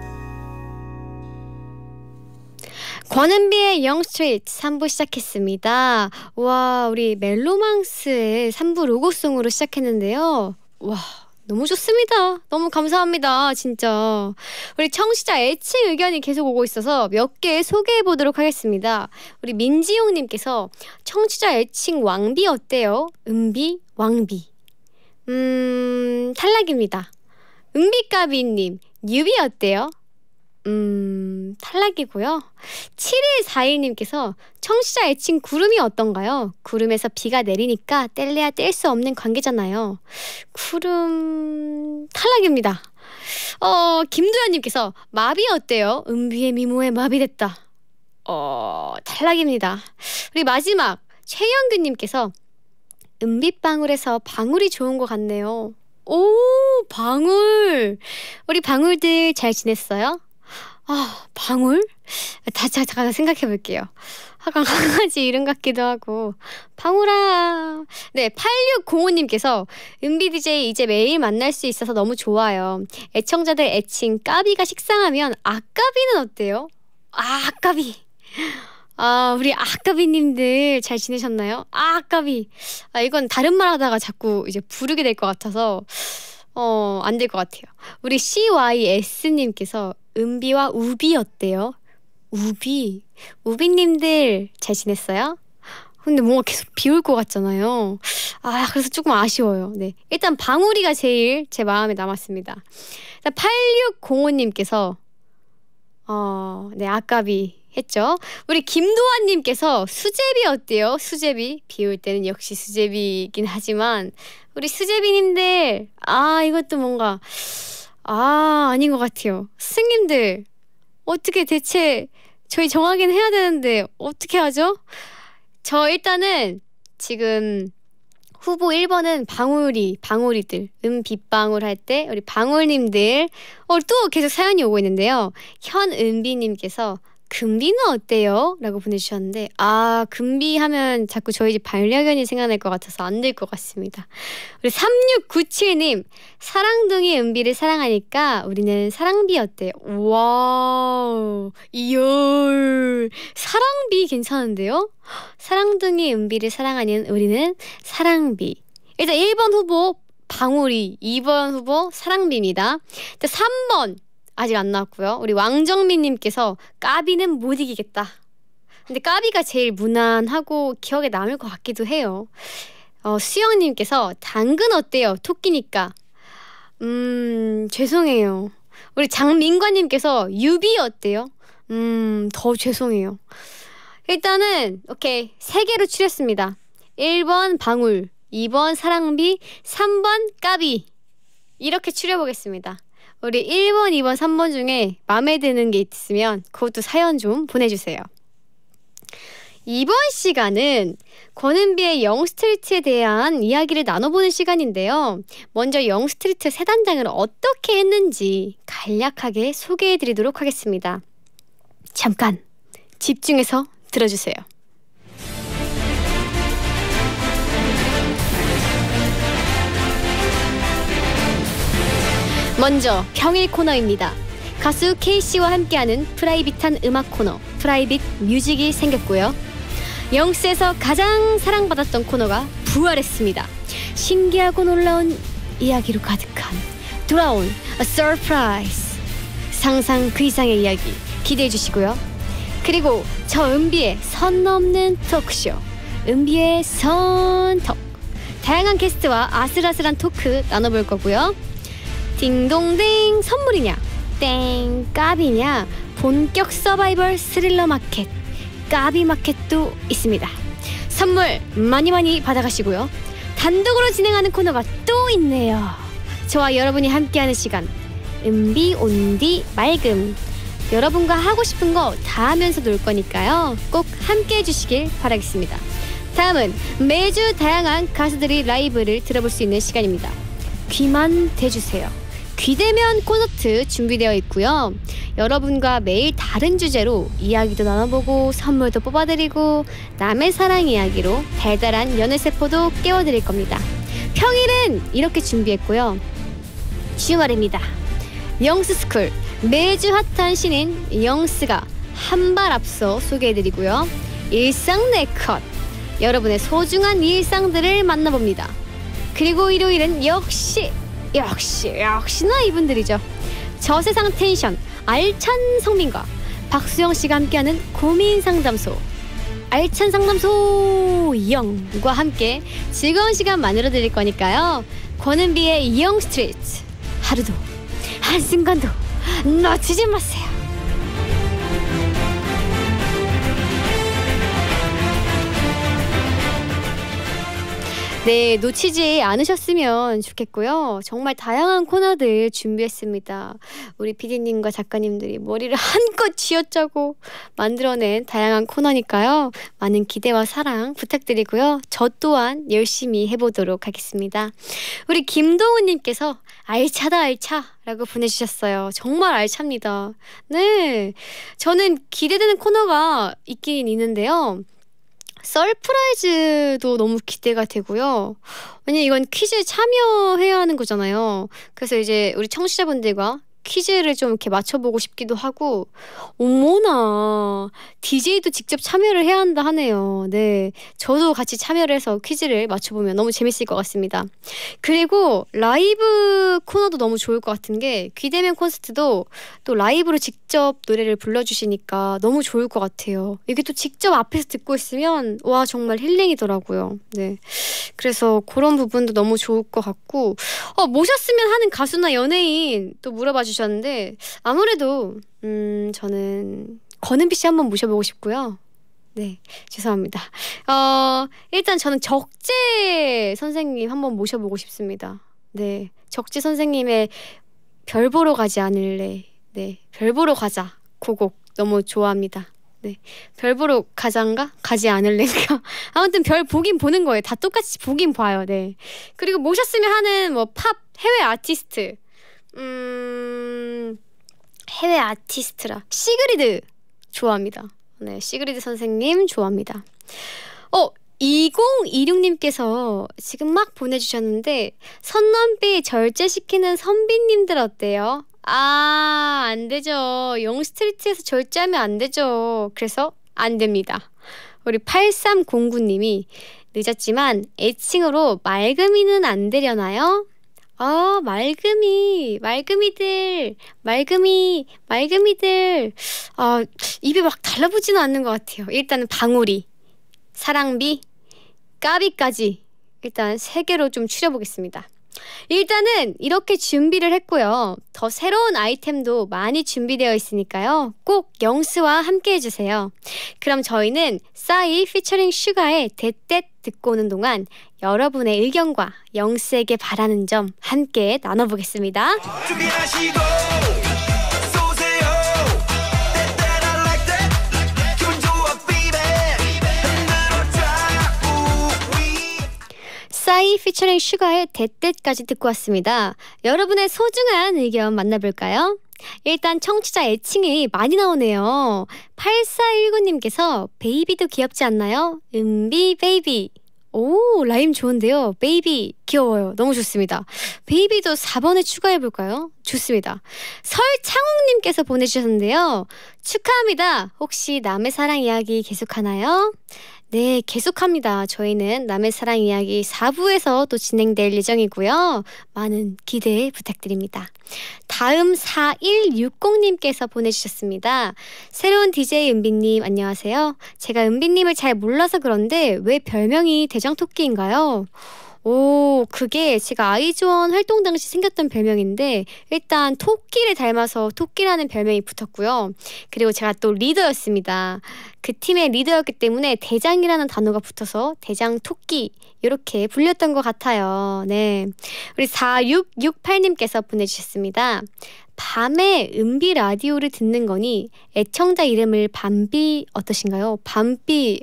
Speaker 1: 권은비의 영스트리트 3부 시작했습니다. 와 우리 멜로망스의 3부 로고송으로 시작했는데요. 와 너무 좋습니다. 너무 감사합니다. 진짜. 우리 청취자 애칭 의견이 계속 오고 있어서 몇 개 소개해 보도록 하겠습니다. 우리 민지용님께서 청취자 애칭 왕비 어때요? 은비, 왕비. 음, 탈락입니다. 은비까비님, 뉴비 어때요? 음, 탈락이고요. 7일4일님께서 청취자 애칭 구름이 어떤가요? 구름에서 비가 내리니까 뗄래야 뗄 수 없는 관계잖아요. 구름, 탈락입니다. 어, 김두현님께서 마비 어때요? 은비의 미모에 마비됐다. 어, 탈락입니다. 우리 마지막, 최영근님께서 은비방울에서 방울이 좋은 것 같네요. 오! 방울. 우리 방울들 잘 지냈어요? 아, 방울? 다시 잠깐 생각해 볼게요. 약간 아, 강아지 이름 같기도 하고. 방울아. 네, 8605님께서 은비 DJ 이제 매일 만날 수 있어서 너무 좋아요. 애청자들 애칭 까비가 식상하면 아까비는 어때요? 아, 아까비. 아, 우리 아까비님들 잘 지내셨나요? 아, 아까비. 아, 이건 다른 말 하다가 자꾸 이제 부르게 될 것 같아서. 어, 안 될 것 같아요. 우리 CYS님께서 은비와 우비 어때요? 우비. 우비님들 잘 지냈어요? 근데 뭔가 계속 비올 것 같잖아요. 아, 그래서 조금 아쉬워요. 네. 일단 방울이가 제일 제 마음에 남았습니다. 8605님께서, 어, 네, 아까비 했죠. 우리 김도환님께서 수제비 어때요? 수제비. 비 올 때는 역시 수제비이긴 하지만, 우리 수제비님들, 아, 이것도 뭔가, 아, 아닌 것 같아요. 스님들, 어떻게 대체 저희 정하긴 해야 되는데, 어떻게 하죠? 저 일단은 지금 후보 1번은 방울이, 방울이들. 음, 빛방울할 때, 우리 방울님들. 어, 또 계속 사연이 오고 있는데요. 현은비님께서, 금비는 어때요? 라고 보내주셨는데 아 금비 하면 자꾸 저희 집 반려견이 생각날 것 같아서 안 될 것 같습니다. 우리 3697님 사랑둥이 은비를 사랑하니까 우리는 사랑비 어때요? 와우 이열 사랑비 괜찮은데요? 사랑둥이 은비를 사랑하는 우리는 사랑비 일단 1번 후보 방울이 2번 후보 사랑비입니다. 3번 아직 안 나왔고요. 우리 왕정민님께서 까비는 못 이기겠다. 근데 까비가 제일 무난하고 기억에 남을 것 같기도 해요. 어, 수영님께서 당근 어때요? 토끼니까. 음, 죄송해요. 우리 장민관님께서 유비 어때요? 음, 더 죄송해요. 일단은, 오케이. 세 개로 추렸습니다. 1번 방울, 2번 사랑비, 3번 까비. 이렇게 추려보겠습니다. 우리 1번, 2번, 3번 중에 마음에 드는 게 있으면 그것도 사연 좀 보내주세요. 이번 시간은 권은비의 영스트리트에 대한 이야기를 나눠보는 시간인데요. 먼저 영스트리트 세단장을 어떻게 했는지 간략하게 소개해드리도록 하겠습니다. 잠깐 집중해서 들어주세요. 먼저 평일 코너입니다. 가수 K씨와 함께하는 프라이빗한 음악 코너 프라이빗 뮤직이 생겼고요. 영스에서 가장 사랑받았던 코너가 부활했습니다. 신기하고 놀라운 이야기로 가득한 돌아온 서프라이즈 상상 그 이상의 이야기 기대해 주시고요. 그리고 저 은비의 선 넘는 토크쇼 은비의 선턱 다양한 게스트와 아슬아슬한 토크 나눠볼 거고요. 딩동댕 선물이냐 땡 까비냐 본격 서바이벌 스릴러 마켓 까비 마켓도 있습니다. 선물 많이 많이 받아가시고요. 단독으로 진행하는 코너가 또 있네요. 저와 여러분이 함께하는 시간 은비 온디 맑음 여러분과 하고 싶은 거 다 하면서 놀 거니까요. 꼭 함께 해주시길 바라겠습니다. 다음은 매주 다양한 가수들이 라이브를 들어볼 수 있는 시간입니다. 귀만 대주세요. 귀대면 콘서트 준비되어 있고요. 여러분과 매일 다른 주제로 이야기도 나눠보고 선물도 뽑아드리고 남의 사랑 이야기로 달달한 연애 세포도 깨워드릴 겁니다. 평일은 이렇게 준비했고요. 주말입니다. 영스스쿨 매주 핫한 신인 영스가 한 발 앞서 소개해드리고요. 일상 내컷 여러분의 소중한 일상들을 만나봅니다. 그리고 일요일은 역시 역시 역시나 이분들이죠. 저세상 텐션 알찬 성민과 박수영 씨가 함께하는 고민 상담소 알찬 상담소 이영과 함께 즐거운 시간 만들어 드릴 거니까요. 권은비의 이영 스트리트 하루도 한순간도 놓치지 마세요. 네, 놓치지 않으셨으면 좋겠고요. 정말 다양한 코너들 준비했습니다. 우리 PD님과 작가님들이 머리를 한껏 쥐어짜고 만들어낸 다양한 코너니까요. 많은 기대와 사랑 부탁드리고요. 저 또한 열심히 해보도록 하겠습니다. 우리 김동우님께서 알차다, 알차. 라고 보내주셨어요. 정말 알찹니다. 네. 저는 기대되는 코너가 있긴 있는데요. 서프라이즈도 너무 기대가 되고요. 왜냐면 이건 퀴즈에 참여해야 하는 거잖아요. 그래서 이제 우리 청취자분들과 퀴즈를 좀 이렇게 맞춰보고 싶기도 하고, 어머나, DJ도 직접 참여를 해야 한다 하네요. 네. 저도 같이 참여를 해서 퀴즈를 맞춰보면 너무 재밌을 것 같습니다. 그리고 라이브 코너도 너무 좋을 것 같은 게, 귀대면 콘서트도 또 라이브로 직접 노래를 불러주시니까 너무 좋을 것 같아요. 이게 또 직접 앞에서 듣고 있으면, 와, 정말 힐링이더라고요. 네. 그래서 그런 부분도 너무 좋을 것 같고, 어, 모셨으면 하는 가수나 연예인 또 물어봐 주시면 주셨는데 아무래도 음 저는 권은비 씨 한번 모셔보고 싶고요. 네, 죄송합니다. 어, 일단 저는 적재 선생님 한번 모셔보고 싶습니다. 네, 적재 선생님의 별 보러 가지 않을래. 네, 별 보러 가자. 고곡 그 너무 좋아합니다. 네, 별 보러 가자가 가지 않을래인가? 아무튼 별 보긴 보는 거예요. 다 똑같이 보긴 봐요. 네. 그리고 모셨으면 하는 뭐 팝 해외 아티스트 음 해외 아티스트라 시그리드 좋아합니다. 네, 시그리드 선생님 좋아합니다. 어, 2026님께서 지금 막 보내주셨는데 선남비 절제시키는 선비님들 어때요? 아, 안 되죠. 영스트리트에서 절제하면 안 되죠. 그래서 안 됩니다. 우리 8309님이 늦었지만 애칭으로 맑음이는 안 되려나요? 어, 말금이, 말금이들, 말금이, 말금이들. 어, 아, 입에 막 달라붙지는 않는 것 같아요. 일단은 방울이, 사랑비, 까비까지 일단 세 개로 좀 추려보겠습니다. 일단은 이렇게 준비를 했고요. 더 새로운 아이템도 많이 준비되어 있으니까요. 꼭 영스와 함께 해주세요. 그럼 저희는 싸이 피처링 슈가의 대댓 듣고 오는 동안 여러분의 의견과 영스에게 바라는 점 함께 나눠보겠습니다. 준비하시고 싸이 피처링 슈가의 대때까지 듣고 왔습니다. 여러분의 소중한 의견 만나볼까요? 일단 청취자 애칭이 많이 나오네요. 8419님께서 베이비도 귀엽지 않나요? 은비 베이비. 오, 라임 좋은데요. 베이비 귀여워요. 너무 좋습니다. 베이비도 4번에 추가해 볼까요? 좋습니다. 설창욱 님께서 보내 주셨는데요. 축하합니다. 혹시 남의 사랑 이야기 계속하나요? 네, 계속합니다. 저희는 남의 사랑 이야기 4부에서 또 진행될 예정이고요. 많은 기대 부탁드립니다. 다음 4160님께서 보내주셨습니다. 새로운 DJ 은비님, 안녕하세요. 제가 은비님을 잘 몰라서 그런데 왜 별명이 대장토끼인가요? 오, 그게 제가 아이즈원 활동 당시 생겼던 별명인데 일단 토끼를 닮아서 토끼라는 별명이 붙었고요. 그리고 제가 또 리더였습니다. 그 팀의 리더였기 때문에 대장이라는 단어가 붙어서 대장 토끼 이렇게 불렸던 것 같아요. 네. 우리 4668님께서 보내주셨습니다. 밤에 은비 라디오를 듣는 거니 애청자 이름을 밤비 어떠신가요? 밤비.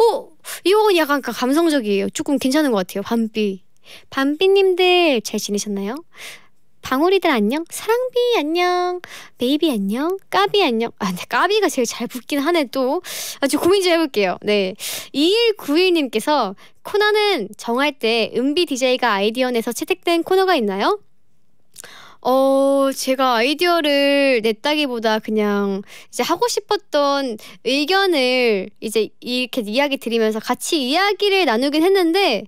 Speaker 1: 오, 이건 약간 그 감성적이에요. 조금 괜찮은 것 같아요. 밤비. 밤비님들 잘 지내셨나요? 방울이들 안녕, 사랑비 안녕, 베이비 안녕, 까비 안녕. 아, 네, 까비가 제일 잘 붙긴 하네 또. 아주 고민 좀 해볼게요. 네, 2191님께서 코너는 정할 때 은비 DJ가 아이디언에서 채택된 코너가 있나요? 어, 제가 아이디어를 냈다기보다 그냥 이제 하고 싶었던 의견을 이제 이렇게 이야기 드리면서 같이 이야기를 나누긴 했는데,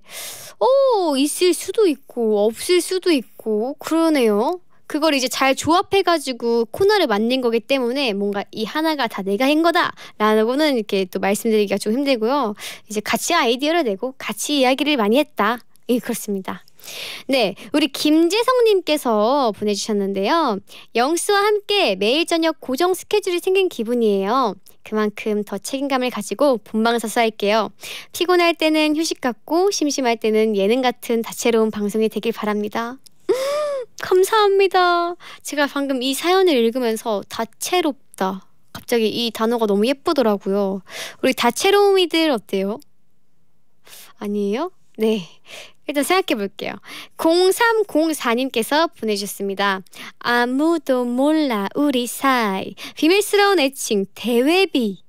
Speaker 1: 어, 있을 수도 있고, 없을 수도 있고, 그러네요. 그걸 이제 잘 조합해가지고 코너를 만든 거기 때문에 뭔가 이 하나가 다 내가 한거다라는거는 이렇게 또 말씀드리기가 좀 힘들고요. 이제 같이 아이디어를 내고 같이 이야기를 많이 했다. 예, 그렇습니다. 네, 우리 김재성님께서 보내주셨는데요. 영수와 함께 매일 저녁 고정 스케줄이 생긴 기분이에요. 그만큼 더 책임감을 가지고 본방사수 할게요. 피곤할 때는 휴식 갖고 심심할 때는 예능 같은 다채로운 방송이 되길 바랍니다. 감사합니다. 제가 방금 이 사연을 읽으면서 다채롭다. 갑자기 이 단어가 너무 예쁘더라고요. 우리 다채로움이들 어때요? 아니에요? 네. 일단 생각해 볼게요. 0304님께서 보내주셨습니다. 아무도 몰라 우리 사이 비밀스러운 애칭 대외비.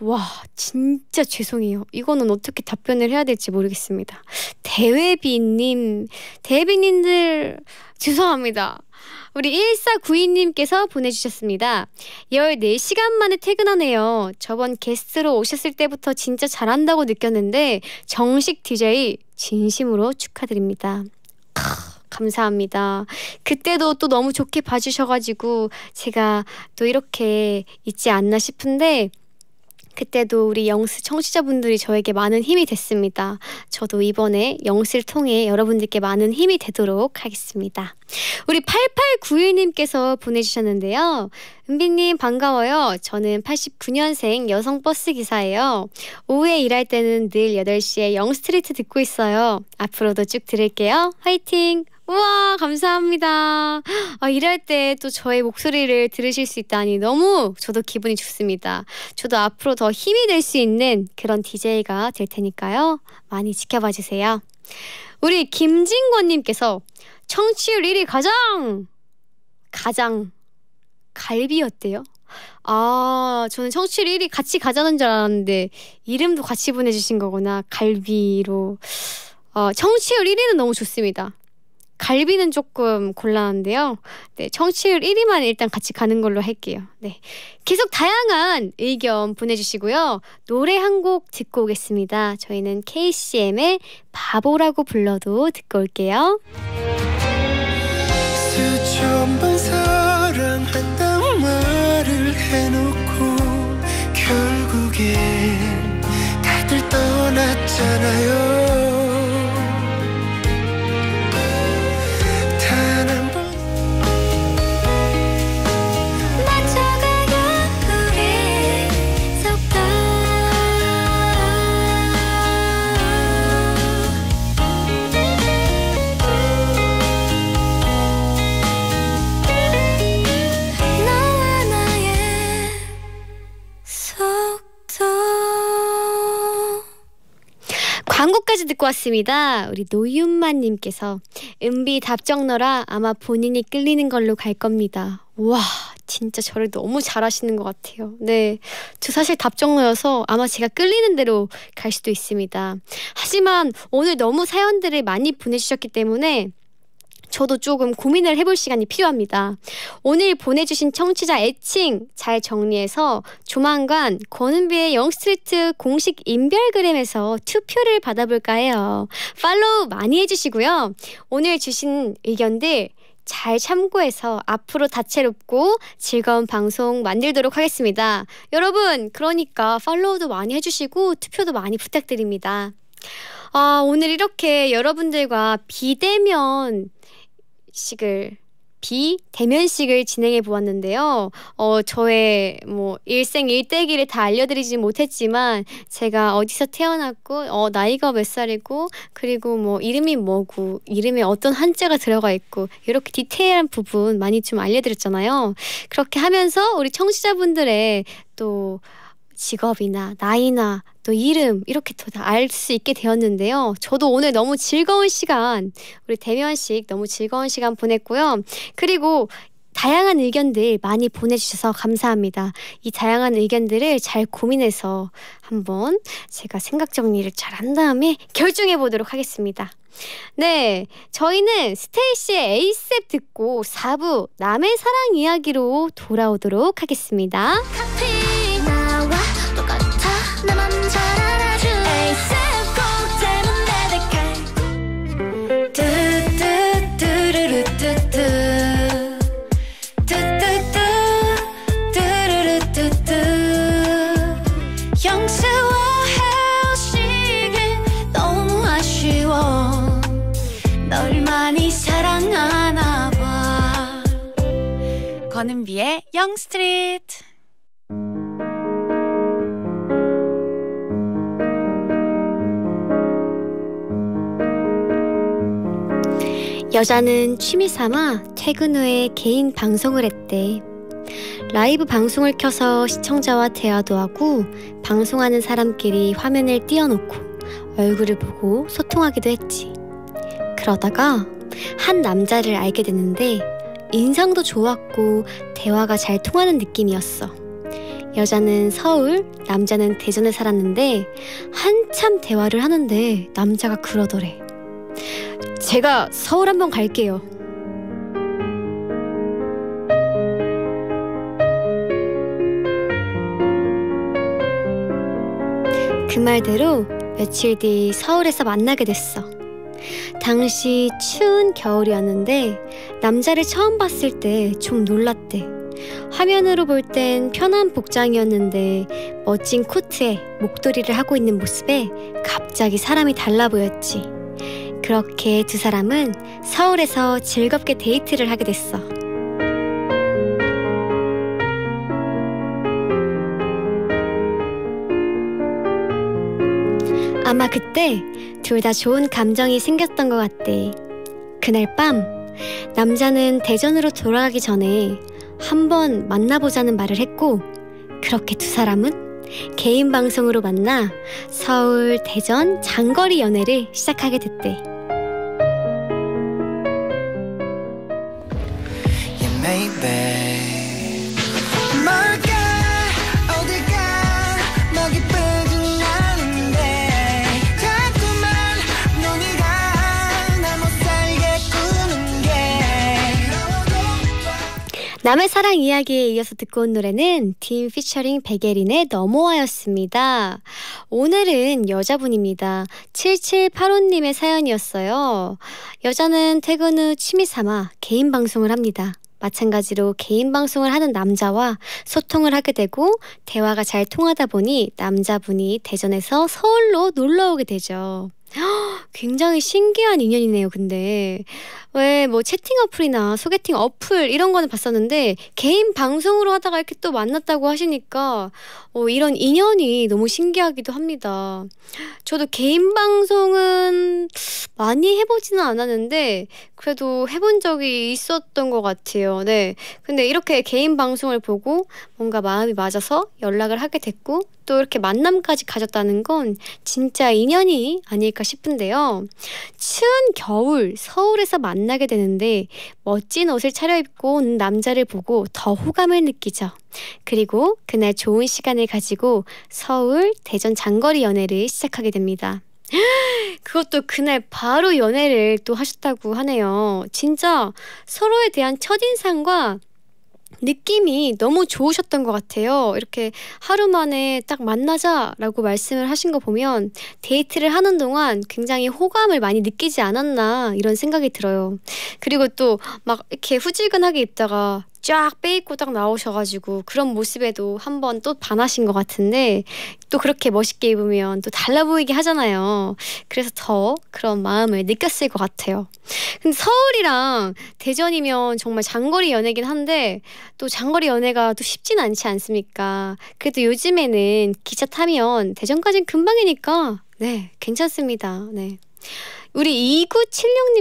Speaker 1: 와 진짜 죄송해요. 이거는 어떻게 답변을 해야 될지 모르겠습니다. 대외비님 대외비님들 죄송합니다. 우리 1492님께서 보내주셨습니다. 14시간 만에 퇴근하네요. 저번 게스트로 오셨을 때부터 진짜 잘한다고 느꼈는데 정식 DJ 진심으로 축하드립니다. 감사합니다. 그때도 또 너무 좋게 봐주셔가지고 제가 또 이렇게 있지 않나 싶은데 그때도 우리 영스 청취자분들이 저에게 많은 힘이 됐습니다. 저도 이번에 영스를 통해 여러분들께 많은 힘이 되도록 하겠습니다. 우리 8891님께서 보내주셨는데요. 은비님 반가워요. 저는 89년생 여성 버스 기사예요. 오후에 일할 때는 늘 8시에 영스트리트 듣고 있어요. 앞으로도 쭉 들을게요. 화이팅! 우와 감사합니다. 아, 일할 때 또 저의 목소리를 들으실 수 있다니 너무 저도 기분이 좋습니다. 저도 앞으로 더 힘이 될 수 있는 그런 DJ가 될 테니까요. 많이 지켜봐 주세요. 우리 김진권님께서 청취율 1위 가장 가장 갈비였대요. 아, 저는 청취율 1위 같이 가자는 줄 알았는데 이름도 같이 보내주신 거구나. 갈비로. 어, 청취율 1위는 너무 좋습니다. 갈비는 조금 곤란한데요. 네, 청취율 1위만 일단 같이 가는 걸로 할게요. 네. 계속 다양한 의견 보내주시고요. 노래 한 곡 듣고 오겠습니다. 저희는 KCM의 바보라고 불러도 듣고 올게요. 수천 번 사랑한단 음. 말을 해놓고 결국엔 다들 떠났잖아요. 광고까지 듣고 왔습니다. 우리 노윤만님께서 은비 답정너라 아마 본인이 끌리는 걸로 갈 겁니다. 와 진짜 저를 너무 잘하시는 것 같아요. 네, 저 사실 답정너여서 아마 제가 끌리는 대로 갈 수도 있습니다. 하지만 오늘 너무 사연들을 많이 보내주셨기 때문에 저도 조금 고민을 해볼 시간이 필요합니다. 오늘 보내주신 청취자 애칭 잘 정리해서 조만간 권은비의 영스트리트 공식 인별그램에서 투표를 받아볼까 해요. 팔로우 많이 해주시고요. 오늘 주신 의견들 잘 참고해서 앞으로 다채롭고 즐거운 방송 만들도록 하겠습니다. 여러분, 그러니까 팔로우도 많이 해주시고 투표도 많이 부탁드립니다. 아, 오늘 이렇게 여러분들과 비대면 식을 비대면식을 진행해 보았는데요. 어, 저의 뭐 일생 일대기를 다 알려드리지 못했지만 제가 어디서 태어났고 어, 나이가 몇 살이고 그리고 뭐 이름이 뭐고 이름에 어떤 한자가 들어가 있고 이렇게 디테일한 부분 많이 좀 알려드렸잖아요. 그렇게 하면서 우리 청취자분들의 또 직업이나 나이나 또 이름 이렇게 또알수 있게 되었는데요. 저도 오늘 너무 즐거운 시간 우리 대면식 너무 즐거운 시간 보냈고요. 그리고 다양한 의견들 많이 보내주셔서 감사합니다. 이 다양한 의견들을 잘 고민해서 한번 제가 생각 정리를 잘 한 다음에 결정해 보도록 하겠습니다. 네, 저희는 스테이시의 에이셉 듣고 4부 남의 사랑 이야기로 돌아오도록 하겠습니다. 카페. 전은비의 영스트리트 여자는 취미 삼아 퇴근 후에 개인 방송을 했대. 라이브 방송을 켜서 시청자와 대화도 하고 방송하는 사람끼리 화면을 띄워놓고 얼굴을 보고 소통하기도 했지. 그러다가 한 남자를 알게 됐는데 인상도 좋았고 대화가 잘 통하는 느낌이었어. 여자는 서울, 남자는 대전에 살았는데 한참 대화를 하는데 남자가 그러더래. 제가 서울 한번 갈게요. 그 말대로 며칠 뒤 서울에서 만나게 됐어. 당시 추운 겨울이었는데 남자를 처음 봤을 때 좀 놀랐대. 화면으로 볼 땐 편한 복장이었는데 멋진 코트에 목도리를 하고 있는 모습에 갑자기 사람이 달라 보였지. 그렇게 두 사람은 서울에서 즐겁게 데이트를 하게 됐어. 아마 그때 둘 다 좋은 감정이 생겼던 것 같대. 그날 밤 남자는 대전으로 돌아가기 전에 한번 만나보자는 말을 했고 그렇게 두 사람은 개인 방송으로 만나 서울, 대전 장거리 연애를 시작하게 됐대. 남의 사랑 이야기에 이어서 듣고 온 노래는 딘 피처링 베예린의 넘어와였습니다. 오늘은 여자분입니다. 7785님의 사연이었어요. 여자는 퇴근 후 취미 삼아 개인 방송을 합니다. 마찬가지로 개인 방송을 하는 남자와 소통을 하게 되고 대화가 잘 통하다 보니 남자분이 대전에서 서울로 놀러 오게 되죠. 굉장히 신기한 인연이네요. 근데 왜 뭐 채팅 어플이나 소개팅 어플 이런 거는 봤었는데 개인 방송으로 하다가 이렇게 또 만났다고 하시니까 어, 이런 인연이 너무 신기하기도 합니다. 저도 개인 방송은 많이 해보지는 않았는데 그래도 해본 적이 있었던 것 같아요. 네. 근데 이렇게 개인 방송을 보고 뭔가 마음이 맞아서 연락을 하게 됐고 또 이렇게 만남까지 가졌다는 건 진짜 인연이 아닐까 싶은데요. 추운 겨울 서울에서 만나게 되는데 멋진 옷을 차려입고 온 남자를 보고 더 호감을 느끼죠. 그리고 그날 좋은 시간을 가지고 서울, 대전 장거리 연애를 시작하게 됩니다. 그것도 그날 바로 연애를 또 하셨다고 하네요. 진짜 서로에 대한 첫인상과 느낌이 너무 좋으셨던 것 같아요. 이렇게 하루 만에 딱 만나자라고 말씀을 하신 거 보면 데이트를 하는 동안 굉장히 호감을 많이 느끼지 않았나 이런 생각이 들어요. 그리고 또 막 이렇게 후지근하게 입다가 쫙 빼입고딱 나오셔가지고 그런 모습에도 한번 또 반하신 것 같은데 또 그렇게 멋있게 입으면 또 달라 보이게 하잖아요. 그래서 더 그런 마음을 느꼈을 것 같아요. 근데 서울이랑 대전이면 정말 장거리 연애긴 한데 또 장거리 연애가 또 쉽진 않지 않습니까? 그래도 요즘에는 기차 타면 대전까지는 금방이니까 네 괜찮습니다. 네. 우리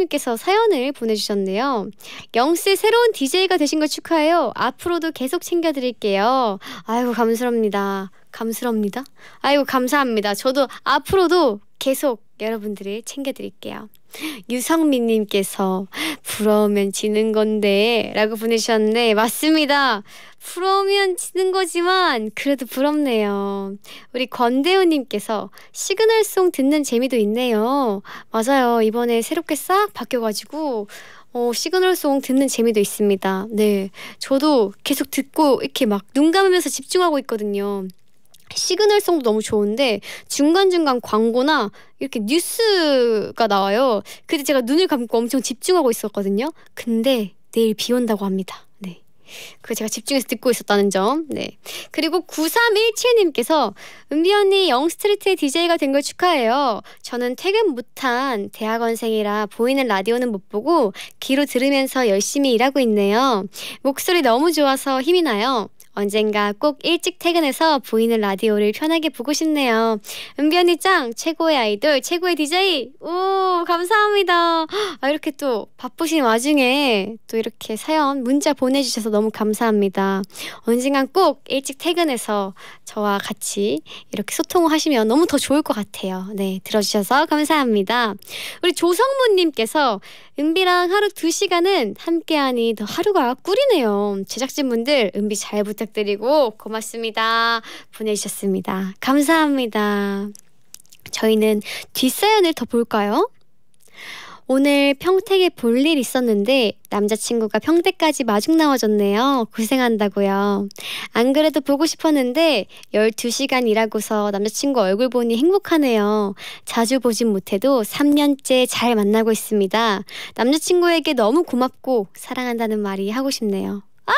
Speaker 1: 2976님께서 사연을 보내주셨네요. 영스 새로운 DJ가 되신 걸 축하해요. 앞으로도 계속 챙겨드릴게요. 아이고, 감사합니다. 감사합니다. 아이고, 감사합니다. 저도 앞으로도 계속 여러분들을 챙겨드릴게요. 유성민님께서 부러우면 지는 건데 라고 보내주셨는데 맞습니다. 부러우면 지는 거지만 그래도 부럽네요. 우리 권대우님께서 시그널송 듣는 재미도 있네요. 맞아요. 이번에 새롭게 싹 바뀌어가지고 어, 시그널송 듣는 재미도 있습니다. 네. 저도 계속 듣고 이렇게 막 눈 감으면서 집중하고 있거든요. 시그널성도 너무 좋은데 중간중간 광고나 이렇게 뉴스가 나와요. 그때 제가 눈을 감고 엄청 집중하고 있었거든요. 근데 내일 비 온다고 합니다. 네. 그 제가 집중해서 듣고 있었다는 점. 네. 그리고 9317님께서 은비 언니 영스트리트의 DJ가 된 걸 축하해요. 저는 퇴근 못한 대학원생이라 보이는 라디오는 못 보고 귀로 들으면서 열심히 일하고 있네요. 목소리 너무 좋아서 힘이 나요. 언젠가 꼭 일찍 퇴근해서 보이는 라디오를 편하게 보고 싶네요. 은변이짱 최고의 아이돌 최고의 DJ 오 감사합니다. 아, 이렇게 또 바쁘신 와중에 또 이렇게 사연 문자 보내주셔서 너무 감사합니다. 언젠간 꼭 일찍 퇴근해서 저와 같이 이렇게 소통을 하시면 너무 더 좋을 것 같아요. 네 들어주셔서 감사합니다. 우리 조성문님께서 은비랑 하루 두 시간은 함께하니 더 하루가 꿀이네요. 제작진분들 은비 잘 부탁. 부탁드리고 고맙습니다. 보내주셨습니다. 감사합니다. 저희는 뒷사연을 더 볼까요? 오늘 평택에 볼 일 있었는데 남자친구가 평택까지 마중 나와줬네요. 고생한다고요. 안 그래도 보고 싶었는데 12시간 일하고서 남자친구 얼굴 보니 행복하네요. 자주 보진 못해도 3년째 잘 만나고 있습니다. 남자친구에게 너무 고맙고 사랑한다는 말이 하고 싶네요. 아!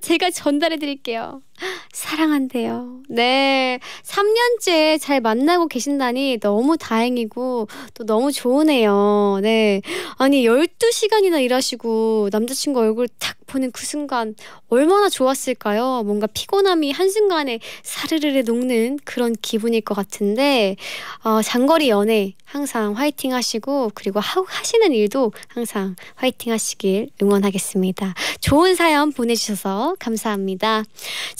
Speaker 1: 제가 전달해 드릴게요. 사랑한대요. 네. 3년째 잘 만나고 계신다니 너무 다행이고 또 너무 좋으네요. 네. 아니, 12시간이나 일하시고 남자친구 얼굴 탁 보는 그 순간 얼마나 좋았을까요? 뭔가 피곤함이 한순간에 사르르르 녹는 그런 기분일 것 같은데, 어, 장거리 연애 항상 화이팅 하시고, 그리고 하, 하시는 일도 항상 화이팅 하시길 응원하겠습니다. 좋은 사연 보내주셔서 감사합니다.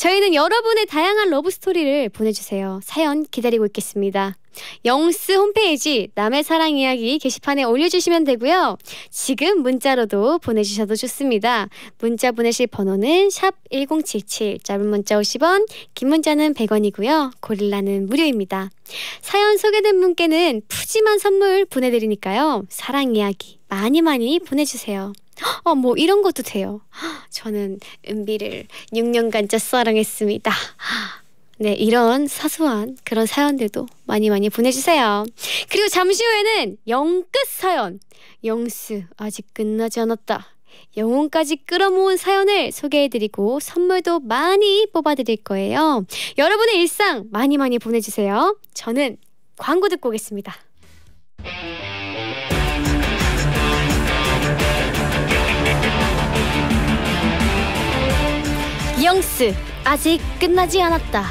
Speaker 1: 저희는 여러분의 다양한 러브 스토리를 보내주세요. 사연 기다리고 있겠습니다. 영스 홈페이지 남의 사랑 이야기 게시판에 올려주시면 되고요. 지금 문자로도 보내주셔도 좋습니다. 문자 보내실 번호는 샵 1077, 짧은 문자 50원, 긴 문자는 100원이고요. 고릴라는 무료입니다. 사연 소개된 분께는 푸짐한 선물 보내드리니까요. 사랑 이야기 많이 많이 보내주세요. 어, 뭐 이런 것도 돼요. 저는 은비를 6년간 짝사랑했습니다. 네, 이런 사소한 그런 사연들도 많이 많이 보내주세요. 그리고 잠시 후에는 영끝 사연. 영수, 아직 끝나지 않았다. 영혼까지 끌어모은 사연을 소개해드리고 선물도 많이 뽑아드릴 거예요. 여러분의 일상 많이 많이 보내주세요. 저는 광고 듣고 오겠습니다. 영스 아직 끝나지 않았다.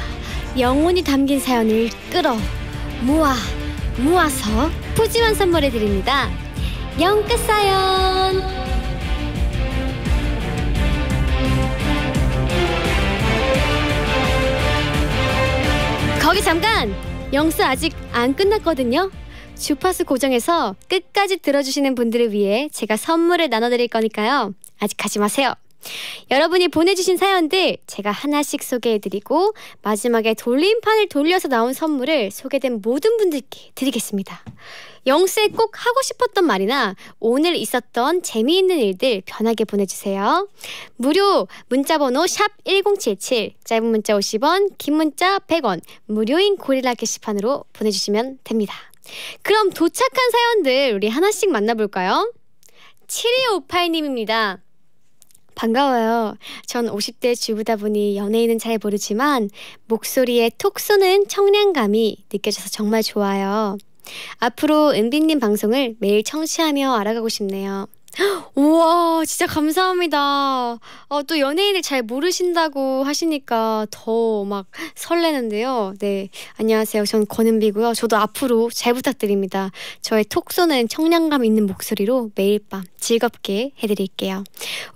Speaker 1: 영혼이 담긴 사연을 끌어 모아 모아서 푸짐한 선물해 드립니다. 영끝 사연. 거기 잠깐 영스 아직 안 끝났거든요. 주파수 고정해서 끝까지 들어주시는 분들을 위해 제가 선물을 나눠드릴 거니까요. 아직 가지 마세요. 여러분이 보내주신 사연들 제가 하나씩 소개해드리고 마지막에 돌림판을 돌려서 나온 선물을 소개된 모든 분들께 드리겠습니다. 영수에꼭 하고 싶었던 말이나 오늘 있었던 재미있는 일들 편하게 보내주세요. 무료 문자번호 샵 1077, 짧은 문자 50원, 긴 문자 100원, 무료인 고릴라 게시판으로 보내주시면 됩니다. 그럼 도착한 사연들 우리 하나씩 만나볼까요? 7258님입니다. 반가워요. 전 50대 주부다 보니 연예인은 잘 모르지만 목소리에 톡 쏘는 청량감이 느껴져서 정말 좋아요. 앞으로 은빈님 방송을 매일 청취하며 알아가고 싶네요. 우와 진짜 감사합니다. 어, 또 연예인을 잘 모르신다고 하시니까 더 막 설레는데요. 네 안녕하세요. 저전 권은비고요. 저도 앞으로 잘 부탁드립니다. 저의 톡 쏘는 청량감 있는 목소리로 매일 밤 즐겁게 해드릴게요.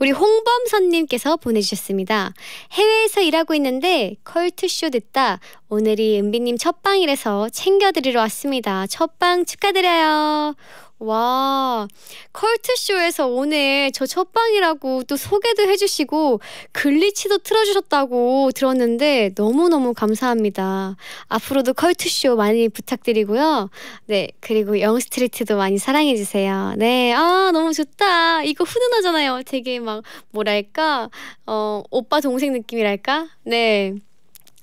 Speaker 1: 우리 홍범선님께서 보내주셨습니다. 해외에서 일하고 있는데 컬투쇼 듣다 오늘이 은비님 첫방이라서 챙겨드리러 왔습니다. 첫방 축하드려요. 와, 컬트쇼에서 오늘 저 첫방이라고 또 소개도 해주시고 글리치도 틀어주셨다고 들었는데 너무너무 감사합니다. 앞으로도 컬트쇼 많이 부탁드리고요. 네, 그리고 영스트리트도 많이 사랑해주세요. 네, 아, 너무 좋다. 이거 훈훈하잖아요. 되게 막, 뭐랄까, 어, 오빠 동생 느낌이랄까? 네.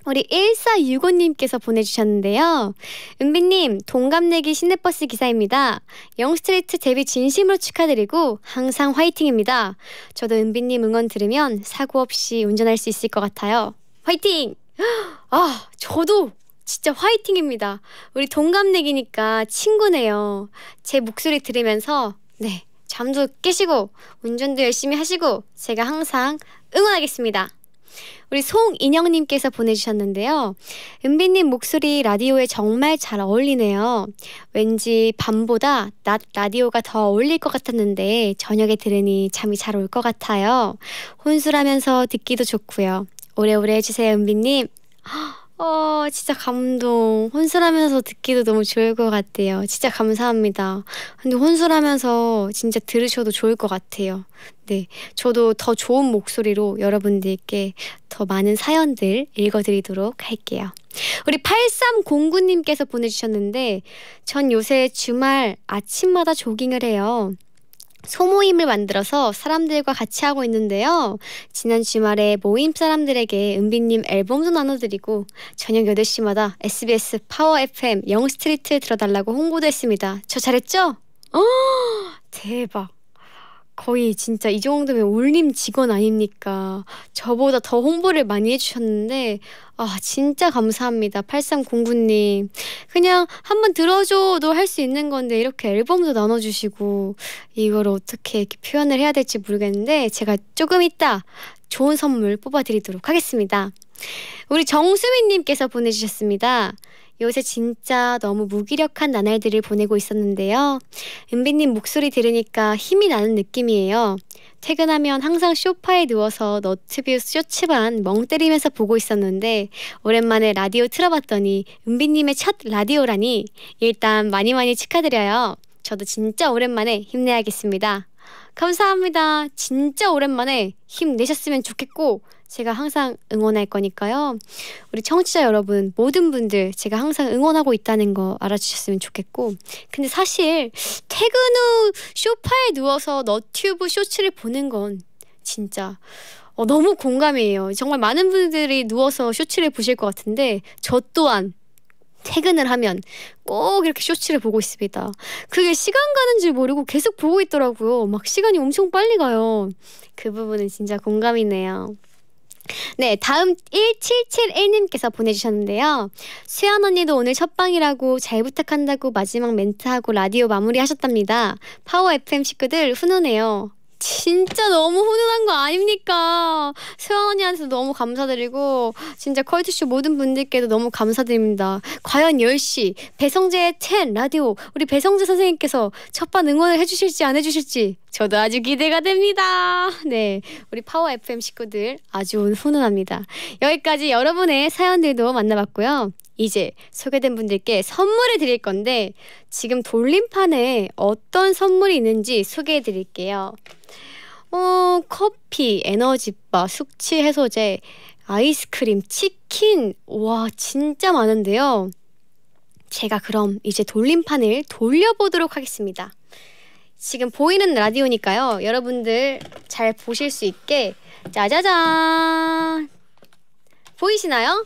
Speaker 1: 우리 1465님께서 보내주셨는데요. 은비님, 동갑내기 시내버스 기사입니다. 영스트레이트 데뷔 진심으로 축하드리고 항상 화이팅입니다. 저도 은비님 응원 들으면 사고 없이 운전할 수 있을 것 같아요. 화이팅! 아, 저도 진짜 화이팅입니다. 우리 동갑내기니까 친구네요. 제 목소리 들으면서, 네, 잠도 깨시고, 운전도 열심히 하시고, 제가 항상 응원하겠습니다. 우리 송인영님께서 보내주셨는데요. 은비님 목소리 라디오에 정말 잘 어울리네요. 왠지 밤보다 낮 라디오가 더 어울릴 것 같았는데 저녁에 들으니 잠이 잘 올 것 같아요. 혼술하면서 듣기도 좋고요. 오래오래 해주세요, 은비님. 어, 진짜 감동. 혼술하면서 듣기도 너무 좋을 것 같아요. 진짜 감사합니다. 근데 혼술하면서 진짜 들으셔도 좋을 것 같아요. 네. 저도 더 좋은 목소리로 여러분들께 더 많은 사연들 읽어드리도록 할게요. 우리 8309님께서 보내주셨는데, 전 요새 주말 아침마다 조깅을 해요. 소모임을 만들어서 사람들과 같이 하고 있는데요. 지난 주말에 모임 사람들에게 은비님 앨범도 나눠드리고 저녁 8시마다 SBS 파워 FM 영스트리트 들어달라고 홍보도 했습니다. 저 잘했죠? 어, 대박. 거의 진짜 이 정도면 울림 직원 아닙니까? 저보다 더 홍보를 많이 해주셨는데, 아, 진짜 감사합니다. 8309님. 그냥 한번 들어줘도 할 수 있는 건데, 이렇게 앨범도 나눠주시고, 이걸 어떻게 이렇게 표현을 해야 될지 모르겠는데, 제가 조금 이따 좋은 선물 뽑아드리도록 하겠습니다. 우리 정수민님께서 보내주셨습니다. 요새 진짜 너무 무기력한 나날들을 보내고 있었는데요. 은비님 목소리 들으니까 힘이 나는 느낌이에요. 퇴근하면 항상 쇼파에 누워서 너튜브 쇼츠만 멍 때리면서 보고 있었는데 오랜만에 라디오 틀어봤더니 은비님의 첫 라디오라니 일단 많이 많이 축하드려요. 저도 진짜 오랜만에 힘내야겠습니다. 감사합니다. 진짜 오랜만에 힘내셨으면 좋겠고 제가 항상 응원할 거니까요. 우리 청취자 여러분 모든 분들 제가 항상 응원하고 있다는 거 알아주셨으면 좋겠고 근데 사실 퇴근 후 쇼파에 누워서 너튜브 쇼츠를 보는 건 진짜 어, 너무 공감이에요. 정말 많은 분들이 누워서 쇼츠를 보실 것 같은데 저 또한 퇴근을 하면 꼭 이렇게 쇼츠를 보고 있습니다. 그게 시간 가는 줄 모르고 계속 보고 있더라고요. 막 시간이 엄청 빨리 가요. 그 부분은 진짜 공감이네요. 네, 다음 1771님께서 보내주셨는데요. 수연 언니도 오늘 첫방이라고 잘 부탁한다고 마지막 멘트하고 라디오 마무리 하셨답니다. 파워 FM 식구들 훈훈해요. 진짜 너무 훈훈한 거 아닙니까? 세원 언니한테도 너무 감사드리고 진짜 컬투쇼 모든 분들께도 너무 감사드립니다. 과연 10시 배성재의 10 라디오 우리 배성재 선생님께서 첫반 응원을 해주실지 안 해주실지 저도 아주 기대가 됩니다. 네, 우리 파워 FM 식구들 아주 훈훈합니다. 여기까지 여러분의 사연들도 만나봤고요. 이제 소개된 분들께 선물을 드릴 건데 지금 돌림판에 어떤 선물이 있는지 소개해 드릴게요. 어, 커피, 에너지바, 숙취 해소제, 아이스크림, 치킨. 와, 진짜 많은데요. 제가 그럼 이제 돌림판을 돌려보도록 하겠습니다. 지금 보이는 라디오니까요. 여러분들 잘 보실 수 있게 짜자잔! 보이시나요?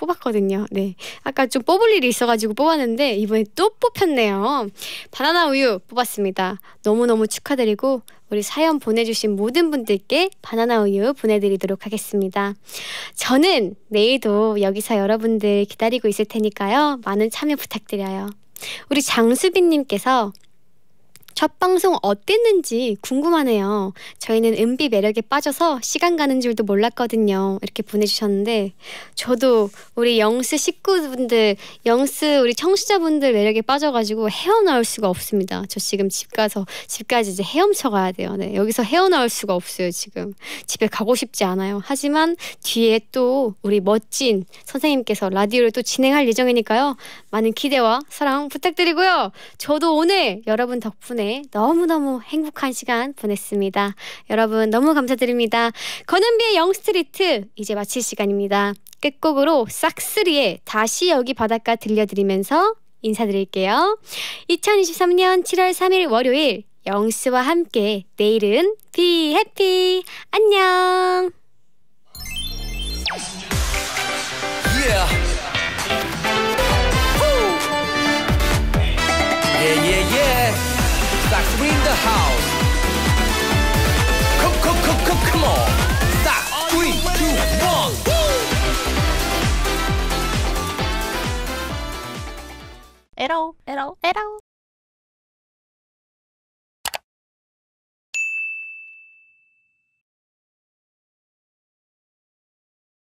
Speaker 1: 뽑았거든요. 네. 아까 좀 뽑을 일이 있어가지고 뽑았는데 이번에 또 뽑혔네요. 바나나 우유 뽑았습니다. 너무너무 축하드리고 우리 사연 보내주신 모든 분들께 바나나 우유 보내드리도록 하겠습니다. 저는 내일도 여기서 여러분들 기다리고 있을 테니까요. 많은 참여 부탁드려요. 우리 장수빈님께서 첫 방송 어땠는지 궁금하네요. 저희는 은비 매력에 빠져서 시간 가는 줄도 몰랐거든요. 이렇게 보내주셨는데 저도 우리 영스 식구분들, 영스 우리 청취자분들 매력에 빠져가지고 헤어나올 수가 없습니다. 저 지금 집 가서 집까지 이제 헤엄쳐 가야 돼요. 네, 여기서 헤어나올 수가 없어요. 지금 집에 가고 싶지 않아요. 하지만 뒤에 또 우리 멋진 선생님께서 라디오를 또 진행할 예정이니까요. 많은 기대와 사랑 부탁드리고요. 저도 오늘 여러분 덕분에 네, 너무너무 행복한 시간 보냈습니다. 여러분 너무 감사드립니다. 권은비의 영스트리트 이제 마칠 시간입니다. 끝곡으로 싹스리의 다시 여기 바닷가 들려드리면서 인사드릴게요. 2023년 7월 3일 월요일 영스와 함께 내일은 비 해피 안녕. Yeah. yeah, yeah, yeah. house. Come, come, come, come, come on. Stop. Three, two, one. Hello, hello, hello.